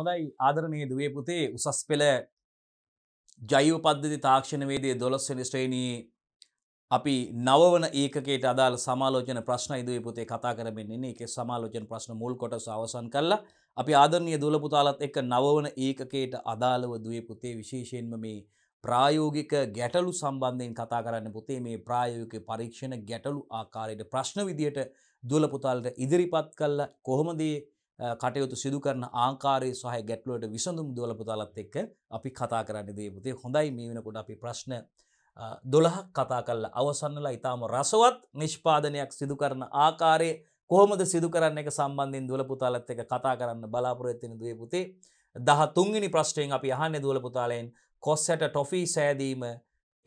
හොඳයි ආදරණයේ දුවේ පුතේ උසස් පෙළ ජෛව පද්ධති තාක්ෂණවේදයේ දොළොස්වනි ශ්‍රේණී අපි නවවන ඒකකයට අදාළ සමාලෝචන ප්‍රශ්න ඉදුවේ පුතේ කතා කරමින් ඉන්නේ ඒකේ සමාලෝචන ප්‍රශ්න මුල් කොටස අවසන් කළා අපි ආදරණීය දුවල පුතාලත් එක්ක නවවන ඒකකයට අදාළව දුවේ පුතේ විශේෂයෙන්ම මේ ප්‍රායෝගික ගැටලු සම්බන්ධයෙන් කතා කරන්න පුතේ මේ ප්‍රායෝගික පරීක්ෂණ ගැටලු ආකාරයට ප්‍රශ්න විදියට දුවල පුතාලට ඉදිරිපත් කළා කොහොමද කටයුතු සිදු කරන ආකාරය සහ ගැටලුවට විසඳුම් දොලපතාලත් එක්ක අපි කතා කරන්න දේපුතේ හොඳයි මේ වෙනකොට අපි ප්‍රශ්න දොළහක් කතා කල්ල අවසන්නලා ඉතාම රසවත් නිෂ්පාදනයක් සිදු කරන ආකාරය කොහොමද සිදු කරන්න එක සම්බන්ධින් දුවලපුතාලත් එක කතා කරන්න බලාපොරොත්තින දේපුතේ දහ තුන්ගනි ප්‍රශ්ටයෙන් අපි අහන්න දුවලපුතාලයෙන් කොස්සට ටොෆී සෑදීම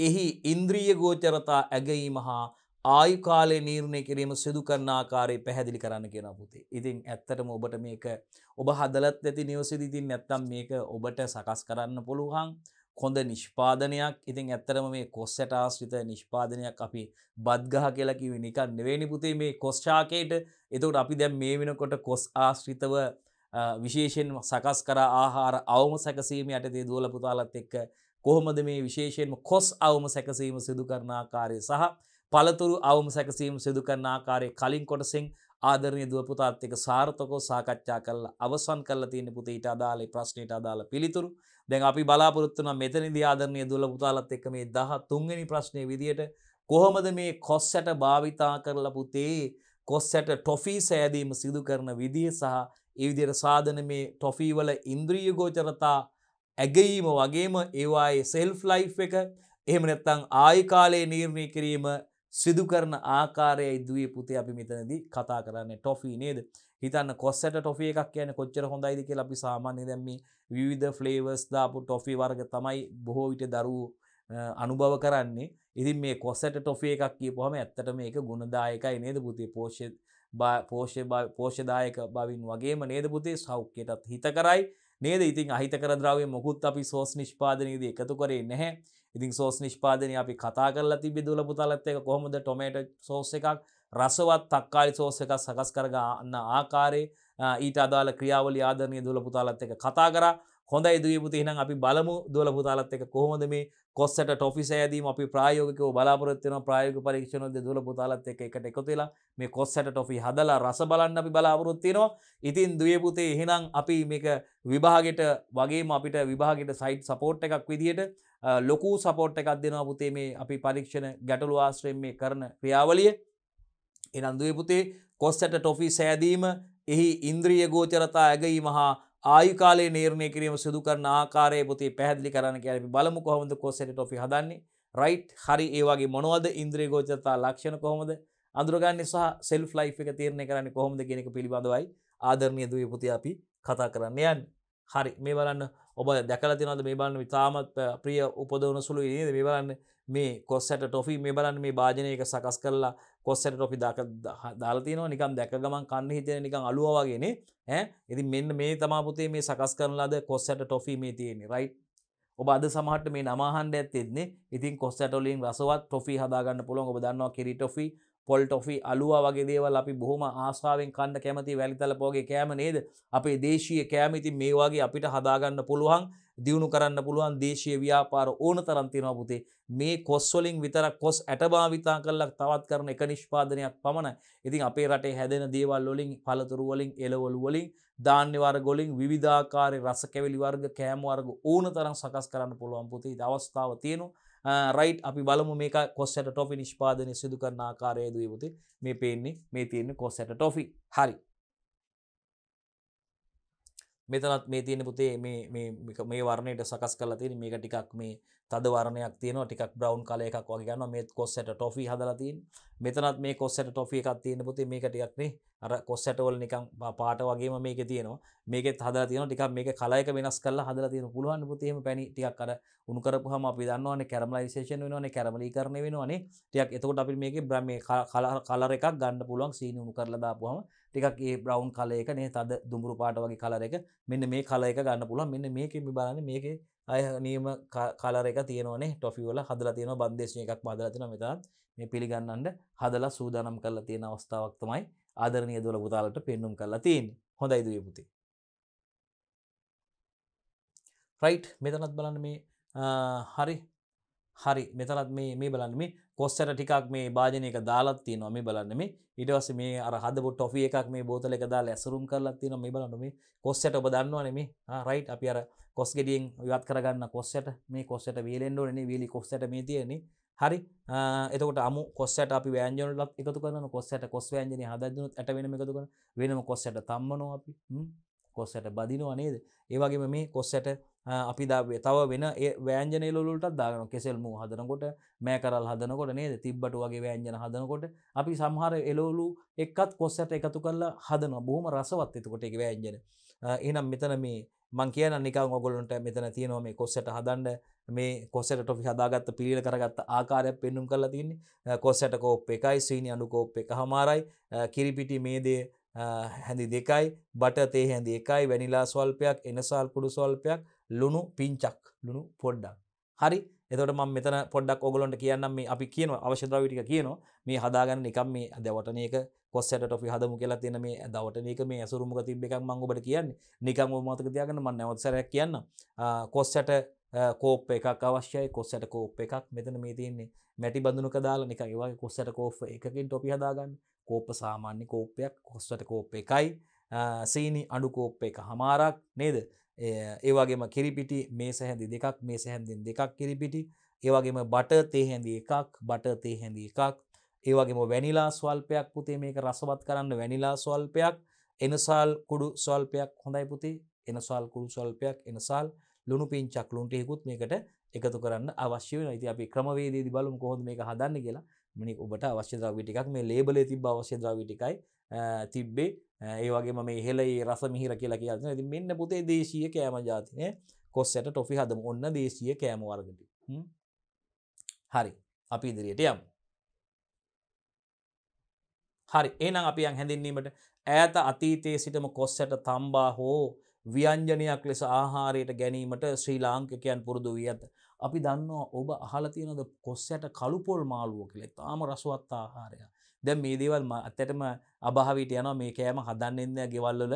එහි ඉන්ද්‍රීය ගෝචරතා ඇගීම හා ආයු කාලය නීරණය කිරීම සිදු කරන ආකාරය පැහැදිලි කරන්න කියන පුතේ. ඉතින් ඇත්තටම ඔබට මේක ඔබ හදලත් ඇති නිවසිදි ඉතින් නැත්තම් මේක ඔබට සකස් කරන්න පුළුවන්. කොඳ නිෂ්පාදනයක් ඉතින් ඇත්තරම මේ කොස්සට ආශ්‍රිත නිෂ්පාදනයක් අපි බද්ගහ කියලා කිවි නිකන් නෙවෙනි පුතේ මේ කොස්්චාකයට එතකට අපි දැන් මේ වෙනකොට කොස් ආශ්‍රිතව විශේෂයෙන් සකස් කර ආහාර අවම සැකසීම යටතේ දුවල පුතාලත් එක්ක කොහොමද මේ විශේෂයෙන්ම කොස් අවම සැකසීම සිදු කරනා කාරය සහ පළතුරු අවම සැකසීම සිදු කරන ආකාරය කලින් කොටසින් ආදරණය දුවපුතාත් එක සාර්ථකෝ සාකච්ඡා කරලා අවසන් කරලා තියෙන පුතේ ඊට අදාළ ප්‍රශ්නයට අදාළ පිළිතුරු. දැන් අපි බලාපොරොත්තු වෙන මෙතනදී ආදරණීය දුවපුතාලත් එක්ක මේ 13 වෙනි ප්‍රශ්නේ විදියට කොහොමද මේ කොස්සට භාවිතා කරලා පුතේ කොස්සට ටොෆී සෑදීම සිදු කරන විදිය සහ ඒ විදියට සාධන මේ ටොෆී වල ඉන්ද්‍රිය ගෝචරතා ඇගීම වගේම ඒවායේ සෙල්ෆ් ලයිෆ් එක එහෙම නැත්නම් ආයි කාලයේ නිර්ණය කිරීම සිදුකරන ආකාරයයි දුවේ පුතේ අපි මෙතනදී කතා කරන්න ටොෆී නේද හිතන්න කොස්සට ටොෆිය එකක් කියන කොච්චර හොඳයිද කියලා අපි සාමාන්‍ය දැම්ම විවිධ ෆ්ලේවර්ස් දාපු ටොෆි වර්ග තමයි බොහෝ විට දරුවෝ අනුභව කරන්නේ ඉතින් මේ කොස්සට ටොෆිය එකක් කිය පොහම ඇත්තට මේක ගුණදායකයි නේද පුතේ පෝෂය පෝෂය පෝෂදායක බවින් වගේම නේද පුතේ සෞඛ්‍යයටත් හිත කරයි නේද ඉතින් අහිතකර ද්‍රාවේ මොකුත් අපි සෝස් නිෂ්පාදනයේදී එකතු කරේ නැහැ ඉතින් සෝස් නිෂ්පාදනය අපි කතා කරලා තිබි දුල පුතාලත් එක කොහොමද ටොමේට සෝස් එකක් රසවත් තක්කාලි සෝස් එකක් සකස් කරගන්න ආකාරයේ ඊට අදාළ ක්‍රියාවලි ආදරණය දුල පුතාලත් එක කතා කරා හොඳයි දීපුති හිනම් අපි බලමු දුවල පුතාලත් එක කොහොමද මේ කොස්සට ටොෆිස් ඇදීම අපි ප්‍රායෝගිකව බලාපොරොත්තු වෙනවා ප්‍රායෝගික පරීක්ෂණවලදී දුවල පුතාලත් එක්ක එකට එකතු වෙලා මේ කොස්සට ටොෆි හදලා රස බලන්න අපි බලාපොරොත්තු වෙනවා. ඉතින් දීපුතේ එහෙනම් අපි මේක විභාගෙට වගේම අපිට විභාගෙට සයිට් සපෝට් එකක් විදියට ලොකු සපෝට් එකක් දෙනවා පුතේ මේ අපි පරීක්ෂණ ගැටලු ආශ්‍රයෙන් මේ කරන ක්‍රියාවලිය එනන්දුවේ පුතේ කොස්සට ටොෆි සෑදීම එහි ඉන්ද්‍රිය ගෝචරතා ඇගීම හා ආයුකාලේ නේරණය කිරීම සිදු කරන ආකාරය පුතේ පැහැදිලි කරන්න කියැ බලමු කොහොමද කොස්සට ටොෆි හදන්නේ රයිට් හරි ඒවාගේ මොනවද ඉන්ද්‍රී ගෝචරතා ලක්ෂණ කොහොමද අඳුරගන්න සහ සෙල් ලයි් එක තීරණය කරන්න කොහොමද කෙනෙක පිළිබඳවයි ආදරණය දුව පුති අපි කතා කරන්න යන් හරි මේ බලන්න ඔබ දැකල තිනද මේ බලන්න විතාමත් ප්‍රිය උපදවන සුළු ඒද මේ බලන්න මේ කොස්සට ටොෆි මේ බලන්න මේ භාජනයක සකස් කරලා කොස්සට ටොපි දක දාලතිනවා නිකම් දැක ගමන් කන්න හිතෙන නිකං අලුවවාගෙන ඇ ඉති මෙන්න මේ තමාපුතේ මේ සකස් කරලාද කොස්සට ටොෆි මේ තියෙන්නේ රයි් ඔබ අද සමහට මේ නමහන්ඩ ඇත්තෙන්නේ ඉතින් කොස්සටොලින් රසවත් ටොෆි හදාගන්න පුළොන් ඔබ දන්නවා කිරි ටොෆි පොල් ටොෆි අලුවා වගේ දේවල් අපි බොහොම ආසාාවෙන් කන්න කැමති වැලිතලපෝගේ කෑම නේද අපේ දේශීය කෑමිති මේවාගේ අපිට හදාගන්න පුළුවන් දියුණු කරන්න පුළුවන් දේශය ව්‍යාපාර ඕන තරන්තිනව පුතේ මේ කොස්වලින් විතර කොස් ඇටභාවිතා කල්ලක් තවත් කරන එක නිෂ්පාදනයක් පමණ ඉතින් අපේ රටේ හැදෙන දේවල් වලින් පළතුරුවලින් එලවලුවලින් ධාන්‍යවර ගොලින් විධාකාරය රස කැවිලි වර්ග කෑමවර්ග ඕන තරම් සකස් කරන්න පුළුවන් පුතේ අවස්ථාව තියෙනවා රයිට් uh, අපි බලමු මේක කොස්සට ටොෆි නිෂ්පාදනය සිදු කරන ආකාරය දුවපුති මේ පේන්නේ මේ තියෙන්නේ කොස්සට ටොෆි හරි මෙතනත් මේ තියෙන පුතේ මේ මේ වර්ණයට සකස් කරලා තියෙන මේක ටිකක් මේ තද වර්ණයක් තියෙනවා ටිකක් බ්‍රවුන් කලර් එකක් වගේ ගන්නවා මේ කොස්සට ටොෆි හදලා තියෙන. මෙතනත් මේ කොස්සට ටොෆි එකක් තියෙන පුතේ මේක ටිකක් නේ අර කොස්සට වල නිකන් පාට වගේම මේකේ තියෙනවා. මේකෙත් හදලා තියෙනවා ටිකක් මේක කලර් එක වෙනස් කරලා හදලා තියෙන පුළුවන් පුතේ එහෙම පැණි ටිකක් අර උණු කරපුවාම අපි දන්නවනේ කැරමලයිසේෂන් වෙනවනේ කැරමලීකරණය වෙනවනේ. ටිකක් එතකොට අපි මේකේ මේ කලර් එකක් ගන්න පුළුවන් සීනි උණු කරලා දාපුවාම ටිකක් ඒ බ්‍රවන්් කල එක නේ තද දුඹුරු පාට වගේ කලර එක මෙන්න මේ කල එක ගන්න පුළන් මෙන්න මේක මිබලන්න මේක අය නියම කලර එක තියනවනේ ටොෆිවල හදලා තියෙන බන්දේශය එකක් මදලතින මෙතත් මේ පිළිගන්නන්ට හදලා සූදානම් කරලා තියෙන අවස්ථාවක් තමයි ආදරණය දොල පුතාලට පෙන්නුම් කරලා තියෙන් හොඳයි දුවේ පුති රයිට් මෙතනත් බලන්න මේ හරි හරි මෙතනත් මේ මේ බලන්න මේ කොස්සට ටිකක් මේ භාජනයක දාලත් තියෙනවා මේ බලන්න මේ ඊට පස්සේ මේ අර හදපු ටොෆි එකක් මේ බෝතල එක දාලා ඇසුරුම් කරලා තියෙනවා මේ බලන්න මේ කොස්සට ඔබ දන්නවනේ මේ ආ රයිට් අපි අර කොස් ගෙඩියෙන් ඉවත් කරගන්න කොස්සට මේ කොස්සට වීලෙන්න ඕනේ නේ වීලි කොස්සට මේ තියෙන්නේ හරි එතකොට අමු කොස්සට අපි ව්‍යංජන වලත් එකතු කරනවා කොස්සට කොස් ව්‍යංජනේ හදද්දුනොත් ඇට වෙනම එකතු කරන වෙනම කොස්සට තම්මනවා අපි කොස්සට බදිනවා නේද ඒ වගේම මේ කොස්සට අපි දාවේ තව වෙන වෑන්ජනලොලට දාගන කෙසෙල්ම හදනකොට මෑ කරල් හදනකොට නේද තිබ්බට වගේ වෑන්ජන හදනකොට අපි සම්හර එලෝලු එක්කත් කොස්සට එකතු කරලා හදන බොහම රසවත් එතකොට එක වෑන්ජන එනම් මෙතන මේ මං කියන නිකා ඔගොලන්ට මෙතන තියනව මේ කොස්සට හදන්ඩ මේ කොස්සට ටොපි හදාගත්ත පිළිල කරගත්ත ආකාරයක් පෙන්නුම් කරලා තින්නේ කොස්සට කෝප් එකයි සීනි අනු කෝප් එක හමාරයි කිරිපිටි මේදේ හැඳි දෙකයි බට තේ හැඳි එකයි වැනිලා ස්වල්පයක් එනසාල් කුඩු ස්වල්පයක් ලුණු පිංචක් ලුණු පොඩ්ඩක් හරි එතට ම මෙතන පොඩක් ඔගලොන්ට කියන්න මේ අපි කියන අවශ්‍යද්‍රවිටික කියන මේ හදාගන්න එකම් මේ දවටනක කොස්සට ි හදමු කියලා තින මේ දවටනක මේ ඇසුරුමක තිබ එකක් මංගොට කියන්න නිකම් මතක තියගන්න මන්න නවත්සරයක් කියන්න කොස්සට කෝප් එකක් අවශ්‍යයි කොස්සට කෝප් එකක් මෙතන මේ තියන්නේ මැටි බඳුනක දාලා නික ඒවාගේ කොස්සට කෝප් එකකින් ටොපි හදාගන්න කෝප්ප සාමාන්‍ය කෝප්පයක් කොස්සට කෝප් එකයි සීනි අඩු කෝප් එක හමාරක් නේද ඒවගේම කිරිපිටි මේ සැහැදි දෙකක් මේ සැහැන්දිින් දෙකක් කිරිපිටි ඒවගේම බට තේහැදි එකක් බට තේහැදි එකක් ඒවගේම වැනිලා ස්වල්පයක් පුතේ මේක රසවත් කරන්න වැනිලා ස්වල්පයක් එනසාල් කුඩු ස්වල්පයක් හොඳයි පුතේ එනසාල් කුඩු ස්වල්පයක් එනසාල් ලුණු පින්චක් ලුන්ටයකුත් මේකට එකතු කරන්න අවශ්‍ය වෙන ඉති අපි ක්‍රමවේදී බලුම් කොහොද මේක හදන්න කියලා මනි ඔබට අවශ්‍ය ද්‍රවිටිකක් මේ ලේබල තිබ අවශ්‍ය ද්‍රවිටිකයි තිබ්බේ ඒවගේ මේ හෙලයි රස මිහිර කියලා කියන්න ඇති මෙන්න පුතේ දේශීය කෑම ජාතිනය කොස්සට ටොෆි හදම ඔන්න දේශීය කෑම වර්ගට හරි අපි ඉදිරියට යම් හරි ඒනම් අපි අන් හැඳින්වීමට ඇත අතීතයේ සිටම කොස්සට තම්බා හෝ ව්‍යංජනයක් ලෙස ආහාරයට ගැනීමට ශ්‍රී ලාංකකයන් පුරුදු වී ඇත අපි දන්නවා ඔබ අහලතියනද කොස්සට කළුපොල් මාළුව කළේ තාම රසුවත් ආහාරයක් දැ මේ දේවල් ඇත්තටම අභාවිට යන මේ කෑම හදන්නන්න ගෙවල්ලල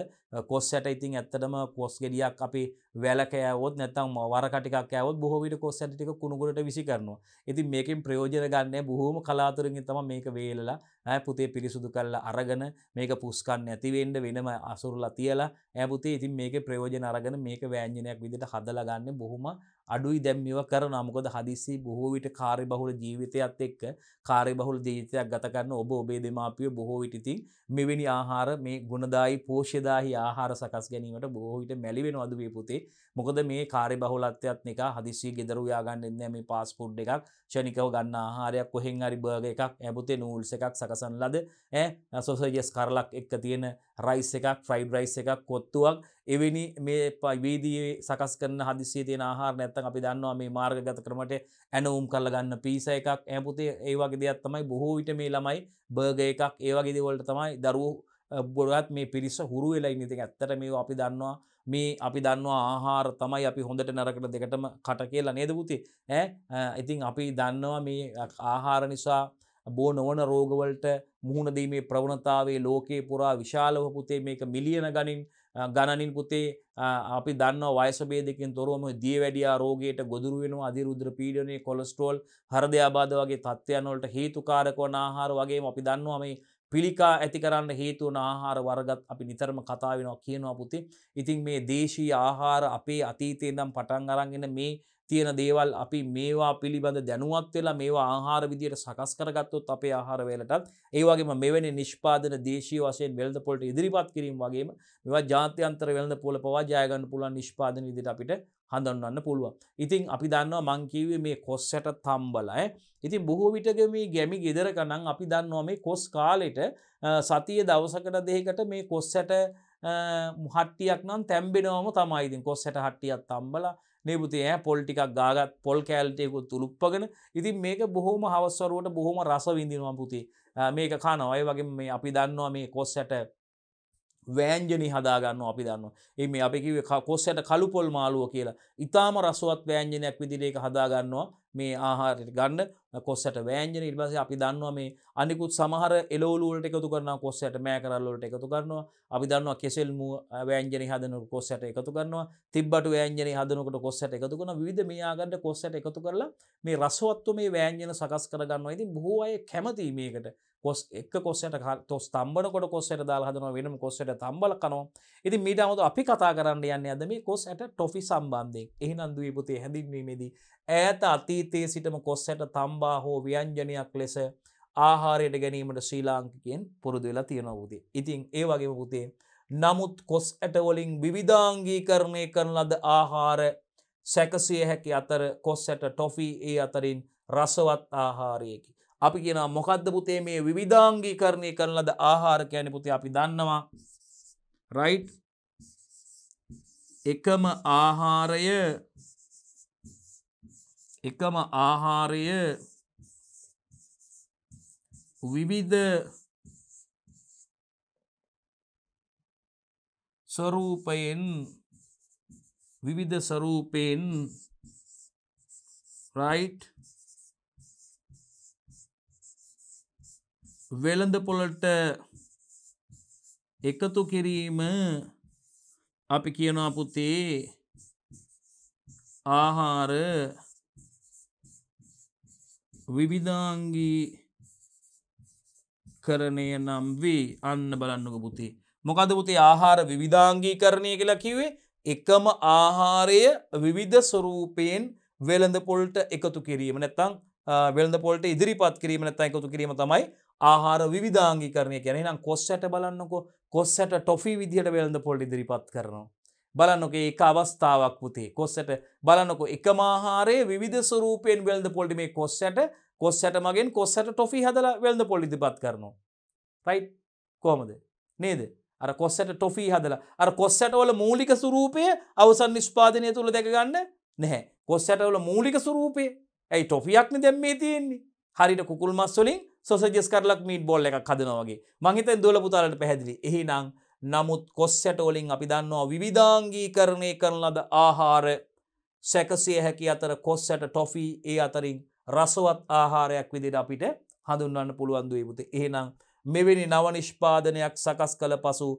කොස්සට ඉතින් ඇත්තටම කොස් ගෙඩියක් අපි වැලකෑවොත් නැතම් වරකටිකක්කෑවත් බොහෝවිට කොස්සටික කුණුගොට විසි කරනවා ඉතින් මේකින් ප්‍රයෝජන ගන්න බොහෝම කලාතුරින් තම මේක වේලලා ඇ පුතේ පිරිසුදු කරලා අරගන මේක පුස්කන්න ඇතිවෙන්ඩ වෙනම අසුරලා තියලා ඇපුතේ ඉතින් මේක ප්‍රයෝජන අරගන මේක වෑංජනයක් විදිට හදලගන්න බොහොම අඩුයි දැම් මෙව කරන මොකද හදිසි බොහෝ විට කාරය බහුල ජීවිතයත් එක්ක කාරය බහුල ජීවිතයක් ගතකන්න ඔබ ඔබේ දෙමාපිය බොහෝ විටඉතින් මෙවැනි ආහාර මේ ගුණදායි පෝෂදාහි ආහාර සකස් ගැනීමට බොහෝවිට මැලිවෙන අදවේ පුතේ මොකද මේ කාරය බහුලත්යත් එක හදිසි ගෙදරුයාගන්න එන්න මේ පාස්පුඩ් එකක් ෂනිකව ගන්න ආහාරයක් කොහෙන් අරි බර්ග එකක් ඇබුතේ නූල්ස එකක් සකසන් ලද ඇ සොසජස් කරලක් එක්ක තියෙන රයිස් එකක් ෆ්‍රයිඩ් රයිස් එකක් කොත්තුවක් එවැනි මේ වීදී සකස් කරන හදිසිය තියෙන ආහාර නැත්තම් අපි දන්නවා මේ මාර්ගගත ක්‍රමට ඇනවුම් කරලා ගන්න පීසා එකක් එහේ පුතේ ඒ වගේ දේවල් තමයි බොහෝ විට මේ ළමයි බර්ගර් එකක් ඒ වගේ දේවල් තමයි දරුවෝ බොරවත් මේ පිරිස හුරු වෙලා ඉන්නේ. ඉතින් ඇත්තට මේවා අපි දන්නවා මේ අපි දන්නවා ආහාර තමයි අපි හොඳට නරකට දෙකටම කට කියලා නේද පුතේ ඈ ඉතින් අපි දන්නවා මේ ආහාර නිසා බෝ නොවන රෝගවලට මුහුණදීමේ ප්‍රවණතාවේ ලෝකයේ පුරා විශාලව පුතේ මේක මිලියන ගණින් ගණනින් පුතේ අපි දන්න වයසබේදකින් තොරවම දිය වැඩියා රෝගයට ගොදුරු වෙන අධිරුද්‍ර පීඩනය කොලස්ට්‍රෝල් හරදයාබාධ වගේ තත්ත්වයන්වලට හේතුකාරකවන ආහාර වගේ අපි දන්නවා මේ පිළිකා ඇති කරන්න හේතුවන ආහාර වර්ගත් අපි නිතරම කතා වෙනවා කියනවා පුතේ. ඉතින් මේ දේශීය ආහාර අපේ අතීතේ ඉඳන් පටන් අරන්ගෙන මේ තියෙන දේවල් අපි මේවා පිළිබඳ දැනුවත් වෙලා මේවා ආහාර විදියට සකස් කරගත්තොත් අපේ ආහාර වේලටත් ඒ වගේම මෙවැනි නිෂ්පාදන දේශීය වශයෙන් වෙළඳ පොළට ඉදිරිපත් කිරීම වගේම මේවා ජාත්‍යන්තර වෙළඳ පොළ පවා ජය ගන්න පුළුවන් නිෂ්පාදන විදියට අපිට හඳන්වන්න පුළුවන්. ඉතින් අපි දන්නවා මං කිව්වේ මේ කොස්සට තම්බල ඈ. ඉතින් බොහෝ විටක මේ ගැමි ගෙදරක නම් අපි දන්නවා මේ කොස් කාලෙට සතිය දවසකට දෙහිකට මේ කොස්සට හට්ටියක් නම් තැම්බෙනවම තමයිඉතින් කොස්සට හට්ටියත් තම්බලා නේපුති ෑ පොල් ටිකක් ගාගත් පොල් කෑල්ටයකුත් තුළුප්පගෙන ඉතින් මේක බොහෝම හවස්වරුවට බොහොම රස විඳිනවා පුති මේක කානවයි වගේ මේ අපි දන්නවා මේ කොස් ඇට වෑන්ජනි හදාගන්න අපි දන්න ඒ මේ අපි කිව කොස්සට කළුපොල් මාලුව කියලා ඉතාම රසුවත් වෑන්ජනයක් විදිරේක හදාගන්නවා මේ ආහාරයට ගන්න කොස්සට වෑන්ජන ඉල්බස අපි දන්නවා මේ අනිකුත් සමහර එලෝලුවලට එකතු කරන කොස්සට මෑ කරල්ලට එකතු කරනවා අපි දන්නවා කෙසෙල්ම වෑන්ජනි හදනු කොස්සට එකතු කරනවා තිබ්බට වෑන්ජනි හදනකට කොස්සට එකතු කරන විධ මේයාගන්නට කොස්සට එකතු කරලා මේ රසවත්තු මේ වෑන්ජන සකස් කරගන්නවා ඉති බොහෝ අය කැමති මේකට කොස් එක් කොස්සයට තොස් තම්බනකොට කොස්සයට දාලා හදනවා වෙනම කොස්සට තම්බල කනවා. ඉතින් මීට අමතු අපි කතා කරන්න යන්නේ අද මේ කොස් ඇට ටොෆි සම්බන්ධයෙන්. එහෙනම් දුවේ පුතේ හැඳින්වීමේදී ඈත අතීතයේ සිටම කොස්සට තම්බා හෝ ව්‍යංජනයක් ලෙස ආහාරයට ගැනීමට ශ්‍රී ලාංකිකයන් පුරුදු වෙලා තියෙනවා පුතේ. ඉතින් ඒ වගේම පුතේ නමුත් කොස් ඇට වලින් විවිධාංගීකරණය කරන ලද ආහාර සැකසිය හැකි අතර කොස් ඇට ටොෆි ඒ අතරින් රසවත් ආහාරයකි. අපි කියන මොකක්ද පුතේ මේ විවිධාංගී කරණය කරන ලද ආහාර කියන පුතේ අපි දන්නවා රයි් එකම ආහාරය එකම ආහාරය විවිධ ස්වරූපයෙන් විවිධ ස්වරූපයෙන් රයිට් වෙළඳපොලට එකතු කිරීම අපි කියනවා පුතේ ආහාර විවිධාංගී කරණය නම් වී අන්න බලන්නක පුතේ මොකද පුතේ ආහාර විවිධාංගී කරණය කියලා කිවේ එකම ආහාරය විවිධ ස්වරූපයෙන් වෙළඳ පොල්ට එකතු කිරීම නැත්තං වෙළඳ පොල්ට ඉදිරිපත් කිරීම නැතයි එකතු කිරීම තමයි ආහාර විධාංගිකරණය කියන නම් කොස්සට බලන්නකො කොස්සට ටොෆී විදිහට වෙළඳ පොල් ඉදිරිපත් කරනවා. බලන්නොක ඒක අවස්ථාවක් පුතේ කොස්සට බලන්නකො එක මාහාරයේ විධ ස්වරූපයෙන් වෙල්ද පොල්ඩි මේ කොස්සට කොස්සට මගෙන් කොස්සට ටොෆි හදල වෙල්ද පොලිදිපත් කරනවා. රයි් කොහමද නේද අර කොස්සට ටොෆී හදලා අර කොස්සටවල මූලික ස්වරූපය අවසන් නිෂ්පාදනය තුළ දැකගන්න නැහැ කොස්සටවල මූලික ස්වරූපය ඇයි ටොෆියක්න දැම්මේ තියෙන්නේ හරිට කුකුල් මස්වලින් සොසජස් කරලක් මීට බොල්ල එකක් හදනවගේ මහිත දොල පුතාලට පැහැදිලි එහිනං නමුත් කොස්සැට ඔලින් අපි දන්නවා විවිධාංගී කරණය කරන ලද ආහාර සැකසිය හැකි අතර කොස්සැට ටොෆී ඒ අතරින් රසවත් ආහාරයක් විදිට අපිට හඳුන්වන්න පුළුවන්දුවේ පුති ඒනම් මෙවැනි නවනිෂ්පාදනයක් සකස් කළ පසු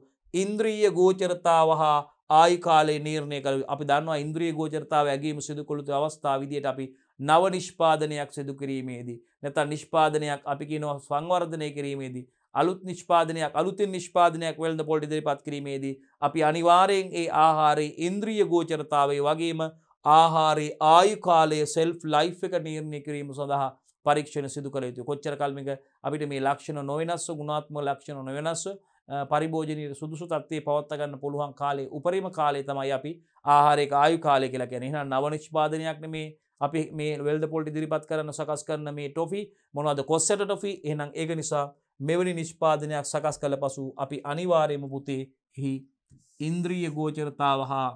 ඉන්ද්‍රීය ගෝචරතාව හා ආයිකාලේ නීර්ණය කළ අපි දන්නවා ඉන්ද්‍රී ගෝචරතාව ඇගේම සිදු කොළුතු අවස්ථාව විදියට අපි නව නිෂ්පාදනයක් සිදු කිරීමේදී නැතන් නිෂ්පාදනයක් අපි කියනවා සංවර්ධනය කිරීමේදී අලුත් නිෂ්පාදනයක් අලුතින් නිෂ්පාදනයක් වෙල්ද පොඩි ඉදිරිපත් කිරීමේදී අපි අනිවාර්යෙන් ඒ ආහාරයේ ඉන්ද්‍රිය ගෝචරතාවය වගේම ආහාරයේ ආයු කාලයේ සෙල්ෆ් ලයිෆ් එක නිර්ණය කිරීම සඳහා පරීක්ෂණ සිදු කළ යුතු කොච්චර කල්මික අපිට මේ ලක්ෂණ නොවෙනස්ව ගුණාත්ම ලක්ෂණ නොවෙනස්ව පරිභෝජනයට සුදුසු තත්වයේ පවත්තගන්න පුළුවන් කාලේ උපරිම කාලේ තමයි අපි ආහාරයක ආයු කාලය කියලා ගැන එහ නව නිෂ්පාදනයක් මේ අපි මේ වෙල්ද පොල්ටි දිරිපත් කරන්න සකස් කරන මේ ටොෆි මොනවද කොස්සට ටොෆි එහනම් ඒක නිසා මෙවැනි නිෂ්පාදනයක් සකස් කළ පසු අපි අනිවාරයම පුතේ හි ඉන්ද්‍රීය ගෝචරතාව හා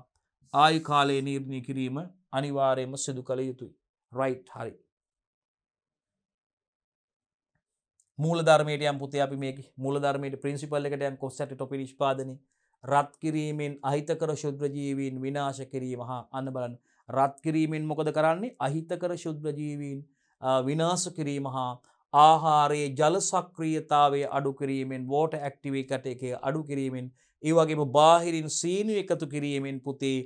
ආයු කාලයේ නිර්ණය කිරීම අනිවාරයම සිදු කළ යුතුයි. රයිට් හරි. මූලධර්මයටයම් පුතේ අපි මේ මුලධර්මයට පින්සිිපල් එකටයන් කොස්සට ටොපි නිෂ්පාදන රත් කිරීමෙන් අහිතකර ශුද්‍රජීවීන් විනාශ කිරීම හා අන්න බලන්න රත් කිරීමෙන් මොකද කරන්නේ අහිතකර ශුද්‍රජීවීන් විනාශ කිරීම හා ආහාරයේ ජලසක්‍රියතාවේ අඩු කිරීමෙන් වෝට ඇක්ටිවේකට එක අඩු කිරීමෙන් ඒවගේම බාහිරින් සීනු එකතු කිරීමෙන් පුතේ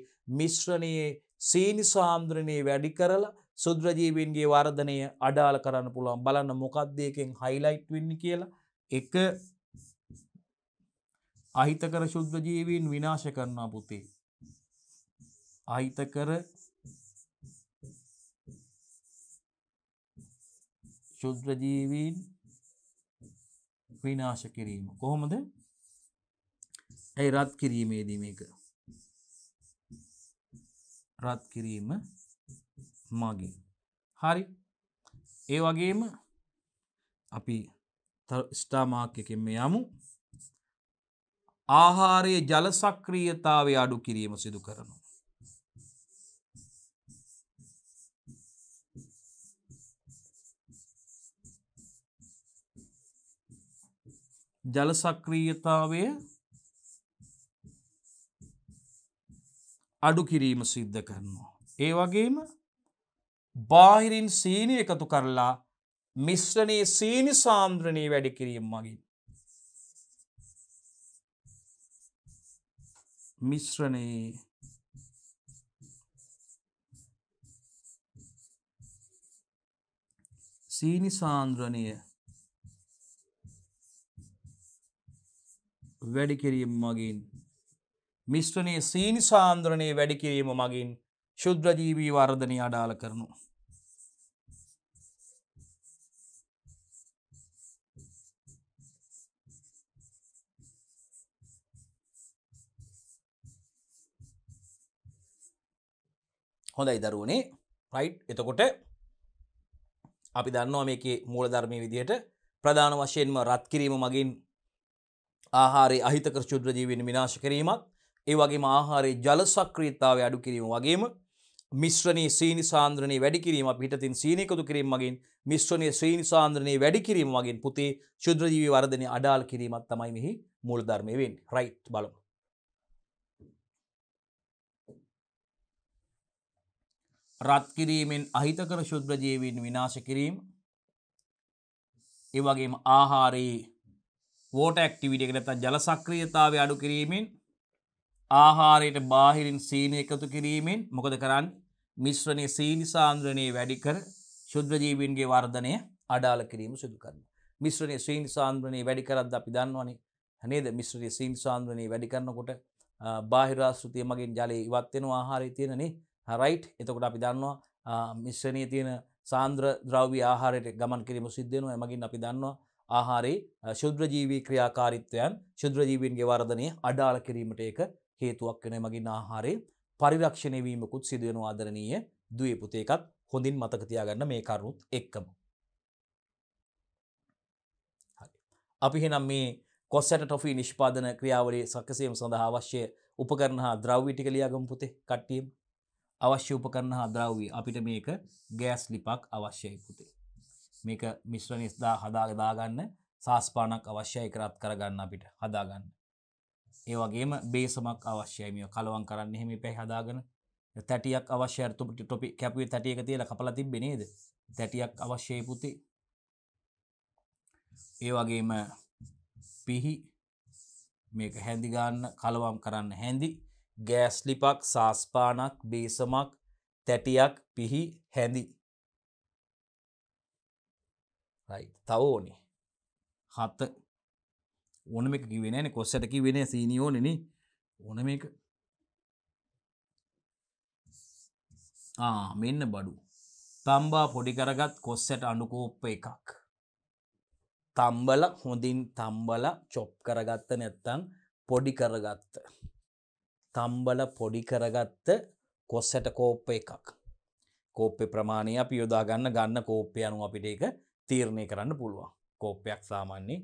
මිශ්‍රණයේ සීනි සාම්ද්‍රණය වැඩි කරලා සුද්‍රජීවීන්ගේ වර්ධනය අඩාල කරන්න පුළුවන් බලන්න මොකක්දයකෙන් හයිලයිට් වෙන්න කියලා එක අහිතකර ශුද්‍රජීවීන් විනාශ කරනා පුතේ. අහිතකර ශුද්‍ර ජීවීන් විනාශ කිරීම කොහොමද ඇයි රත් කිරීමේදී මේක රත් කිරීම මගින් හරි ඒ වගේම අපි ස්ටාමාක්‍යකින් මේ යමු ආහාරයේ ජලසක්‍රියතාව අඩු කිරීම සිදු කරනු ජල සක්‍රීයතාවය අඩු කිරීම සිද්ධ කරනවා. ඒ වගේම බාහිරින් සීනි එකතු කරලා මිශ්‍රණයේ සීනි සාන්ද්‍රණී වැඩි කිරීම මගින්. මිශ්‍රණයේ සීනි සාන්ද්‍රණය වැඩිකිරීම මගින් මිශ්‍රණයේ සීනි සාන්ද්‍රණය වැඩිකිරීම මගින් ශුද්‍රජීවී වර්ධනය අඩාල කරනු. හොඳයි දරුවනේ රයිට් එතකොට අපි දන්නවා මේකේ මූලධර්මය විදියට ප්‍රධාන වශයෙන්ම රත්කිරීම මගින් ආහාරයේ අහිතකර ශුද්‍ර ජීවීන් විනාශ කිරීමත් ඒ වගේම ආහාරයේ ජල සක්‍රීයතාවය අඩු කිරීම වගේම මිශ්‍රණයේ සීනි සාන්ද්‍රණයේ වැඩි කිරීම පිටතින් සීනි එකතු කිරීම මගින් මිශ්‍රණයේ සීනි සාන්ද්‍රණයේ වැඩි කිරීම මගින් පුතේ ශුද්‍ර ජීවී වර්ධනය අඩාල් කිරීමක් තමයි මෙහි මූල ධර්මය වෙන්නේ. රයිට් බලමු. රත් කිරීමෙන් අහිතකර ශුද්‍ර ජීවීන් විනාශ කිරීම ඒ වගේම ආහාරයේ වෝට ඇක්ටිවිට එක නැත්තන් ජලසක්‍රියතාව අඩු කිරීමෙන් ආහාරයට බාහිරින් සීනය එකතු කිරීමෙන් මොකද කරන්න මිශ්‍රණය සීනිසාන්ද්‍රණය වැඩිකර ශුද්‍රජීවීන්ගේ වර්ධනය අඩාල කිරීම සිදු කරන්න. මිශ්‍රණය සීනිසාන්ද්‍රණය වැඩිකරද අපි දන්නවනි හනේද මිශ්‍රණය සීනිසාන්ද්‍රණය වැඩි කරන්නකොට බාහිරාස්ෘතිය මගින් ජලය ඉවත්වෙන ආහාරය තියෙනනේ හරයිට් එතකොට අපි දන්නවා මිශ්‍රණය තියෙන සාන්ද්‍ර ද්‍රව්‍ය ආහාරයට ගමන් කිරීම සිද්ධනවා මගින් අපි දන්නවා ආහාරයේ ශුද්‍රජීවී ක්‍රියාකාරීත්වයන් ශුද්‍රජීවීන්ගේ වර්ධනය අඩාල කිරීමට ඒක හේතුවක් වෙන මගින් ආහාරයේ පරිරක්ෂණය වීමකුත් සිදු වෙන ආදරණීය දුවේ පුතේකත් හොඳින් මතක තියාගන්න මේ කරුණුත් එක්කම. හරි. අපි එහෙනම් මේ කොස්සට ටොෆී නිෂ්පාදන ක්‍රියාවලිය සකසීම සඳහා අවශ්‍ය උපකරණ හා ද්‍රව්‍ය ටික ලියාගමු පුතේ කට්ටියම අවශ්‍ය උපකරණ හා ද්‍රව්‍ය අපිට මේක ගෑස් ලිපක් අවශ්‍යයි පුතේ මේක මිශ්‍ර නිස්දා හදාගදාගන්න සාස්පානක් අවශ්‍යය කරත් කරගන්න අපිට හදාගන්න. ඒ වගේම බේසමක් අවශ්‍යයමිය කලවන් කරන්න එහෙම පැයි හදාගෙන තැටියක් අවශ්‍ය තුපට ටොපි කැපුේ තැටියක තියල කපල තිබෙනේද තැටියක් අවශ්‍යය පුති ඒ වගේම පිහි මේක හැඳිගන්න කලවම් කරන්න හැඳි ගෑස්ලිපක් සාස්පානක් බේසමක් තැටියක් පිහි හැඳි තව ඕනේ හත්ත ඕන මේ කිවෙන කොස්සටකි වෙන සීනිියෝනෙන ඕන මේක මෙන්න බඩු තම්බා පොඩි කරගත් කොස්සට අනුකෝප්ප එකක් තම්බල හොඳින් තම්බල චොප් කරගත්ත නැත්තන් පොඩි කරගත්ත තම්බල පොඩි කරගත්ත කොස්සට කෝප්ප එකක් කෝප්පෙ ප්‍රමාණය අපි යොදාගන්න ගන්න කෝප්පය අනු අපිට එක තීරණය කරන්න පුළුවන් කෝප්පයක් සාමාන්නේ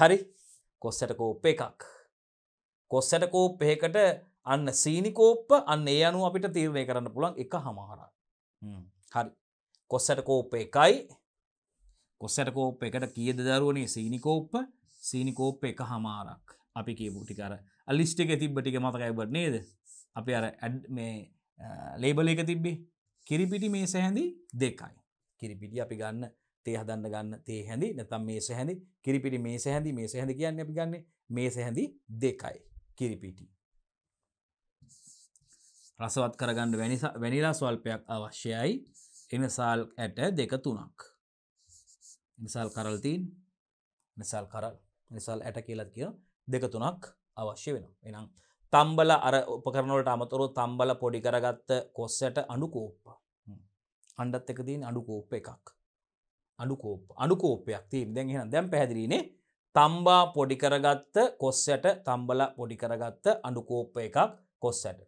හරි කොස්සට කෝප්ප එකක් කොස්සට කෝප් එහෙකට අන්න සීනිකෝප්ප අන්න ඒ අනු අපිට තීරණය කරන්න පුළන් එක හමහර හරි කොස්සට කෝප්ප එකයි කොස්සට කෝප් එකට කියද දරුවනේ සීනිකෝප්ප සීනිකෝප්ප එක හමාරක් අපි කියපුටිකර අලිස්්ටික තිබ්බටික මතකයිබට නේද අපි අර ඇඩ් මේ ලේබල එක තිබ්බේ කිරිපිටි මේ සැහැඳී දෙකයි කිරිපිටි අපි ගන්න තේ හදන්න ගන්න තේ හැඳි නැතම් මේ සැහැඳි කිරිපිටි මේ සැහැඳි මේ සැහැඳි කියන්න අපි ගන්න මේ සැහැඳි දෙකයි කිරිපිටි. රසවත් කරගන්න වැනිලා ස්වල්පයක් අවශ්‍යයි එනසාල් ඇට දෙක තුනක්. නිසාල් කරල්තින් නිසාල් කරල් නිසාල් ඇට කියලත් කිය දෙක තුනක් අවශ්‍ය වෙන. එනම් තම්බල අර උපකරනවලට අමතුරු තම්බල පොඩි කරගත්ත කොස්සට අඩු කෝප්ප. අන්ඩත් එකදීන් අඩු කෝප්ප එකක්. අනුකෝප් අනුකෝපයක් තිීම දැන් එහෙන දැම් පැදිරීනේ තම්බා පොඩි කරගත්ත කොස්සට තම්බල පොඩි කරගත්ත අනුකෝප්ප එකක් කොස්සට.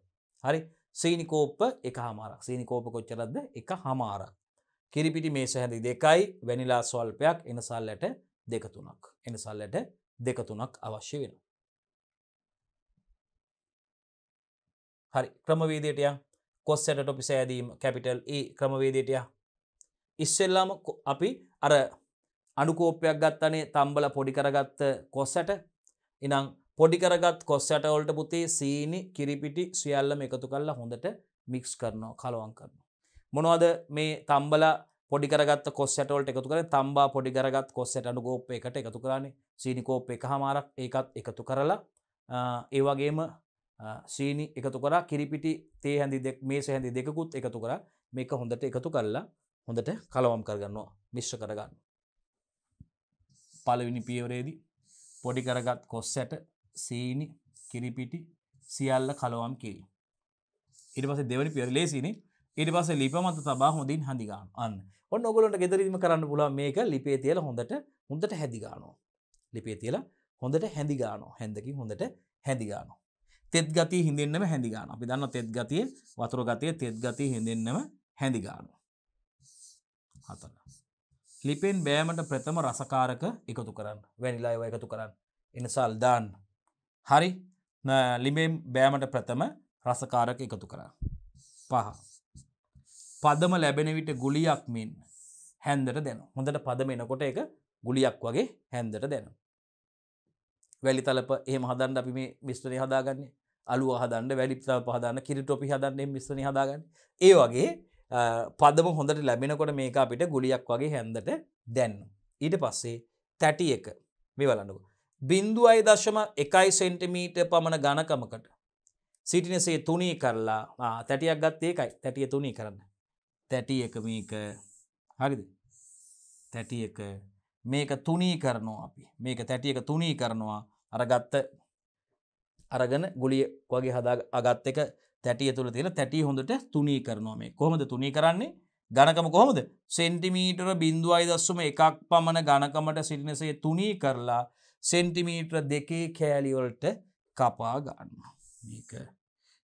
හරි සීනිකෝප්ප එක හාමාරක් සීනිකෝප කොච්චරද එක හමාරක්. කිරිපිටි මේ සැහැදි දෙකයි වැනිලා ස්වල්පයක් එනසල්ලට දෙකතුනක්. එනසල්ලට දෙකතුනක් අවශ්‍ය වෙන. හරි ක්‍රමවේදයටය කොස්සට ටොපි සෑදීම කැපිටල් ඒ ක්‍රමවේදයටයා ඉස්සෙල්ලාම අපි අර අනුකෝපයක් ගත්තනේ තම්බල පොඩි කරගත්ත කොස්සට ඉනම් පොඩි කරගත් කොස්සට ඔල්ට පුතේ සීනි කිරිපිටි සියල්ලම එකතු කල්ලා හොඳට මික්ස් කරනවා කලවන් කරනවා. මොනවද මේ තම්බල පොඩි කරගත් කොස්සටවලට එකතු කර තම්බා පොඩි කරගත් කොස්සට අනුකෝප් එකට එකතු කරන්නේ සීනිකෝප් එක හමාරක් ඒකත් එකතු කරලා ඒවගේම සීනි එකතු කරා කිරිපිටි තේ හැඳි දෙක් මේ සැහැඳි දෙකුත් එකතු කර මේක හොඳට එකතු කරලා හොඳට කලවම් කරගන්නවා මිශ්්‍ර කරගන්න. පලවිනි පියවරේදි පොඩි කරගත් කොස් ඇට සීනි කිරිපිටි සියල්ල කලවම් කිරි. ඉරිපස දෙවනි පියර ලේසිනි ඉරි පස ලිපමත තබා හොඳින් හඳිගාන අන්න ඔන්න ඔගොලට ගෙදරීම කරන්න පුලා මේක ලිපේ තියල හොඳට හොඳට හැදිගානෝ. ලිපේ තියලා හොඳට හැදිගානෝ හැඳකින් හොඳට හැදිගානෝ. තෙත් ගති හිඳෙන්න්නම හැදිගාන අපි දන්න තෙත් ගතිය වතුර ගතිය තෙත් ගති හිඳෙන්න්නම හැදිගානු. හතන. ලිපෙන් බෑමට ප්‍රථම රසකාරක එකතු කරන්න වැනිලා ඒව එකතු කරන්න එනිසල් දාන්න. හරි ලිබෙන් බෑමට ප්‍රථම රසකාරක එකතු කරන්න. පහ. පදම ලැබෙන විට ගුලියක් මින් හැන්දට දෙන හොඳට පදම එනකොට එක ගුලියක් වගේ හැන්දට දෙන. වැලි තලප ඒ මහදන් අපි මේ මිස්ත්‍රනය හදාගන්නේ අලුව හදන්න වැලි තල පහදන්න කිරිටොපි හදන්නේ මිස්ත්‍රනය හදාගන්න ඒ වගේ පදම හොඳට ලැබෙනකොට මේක අපිට ගුලියක් වගේ හැන්දට දැන්න. ඊට පස්සේ තැටි එක මෙවලඩුව. බින්දු අයි දශම එකයි සෙන්ටිමීට පමණ ගණකමකට. සිටිනසේ තුනී කරලා තැටියක් ගත් ඒකයි තැටිය තුනී කරන්න. තැටි එක මේක හරිද තැටි එක මේක තුනී කරනවා අපි මේක තැටි එක තුනී කරනවා අරගත්ත අරගෙන ගුලිය වගේ හදා අගත් එක තැටිය තුළ තියෙන තැටිය හොඳට තුනී කරනවා මේ කොහොමද තුනී කරන්නේ ගණකම කොහොමද සෙන්ටිමීටර බින්දු අයිදස්සුම එකක් පමණ ගණකමට සිටිනසේ තුනී කරලා සෙන්ටිමීට්‍ර දෙකේ කෑලිවලට කපා ගන්න මේක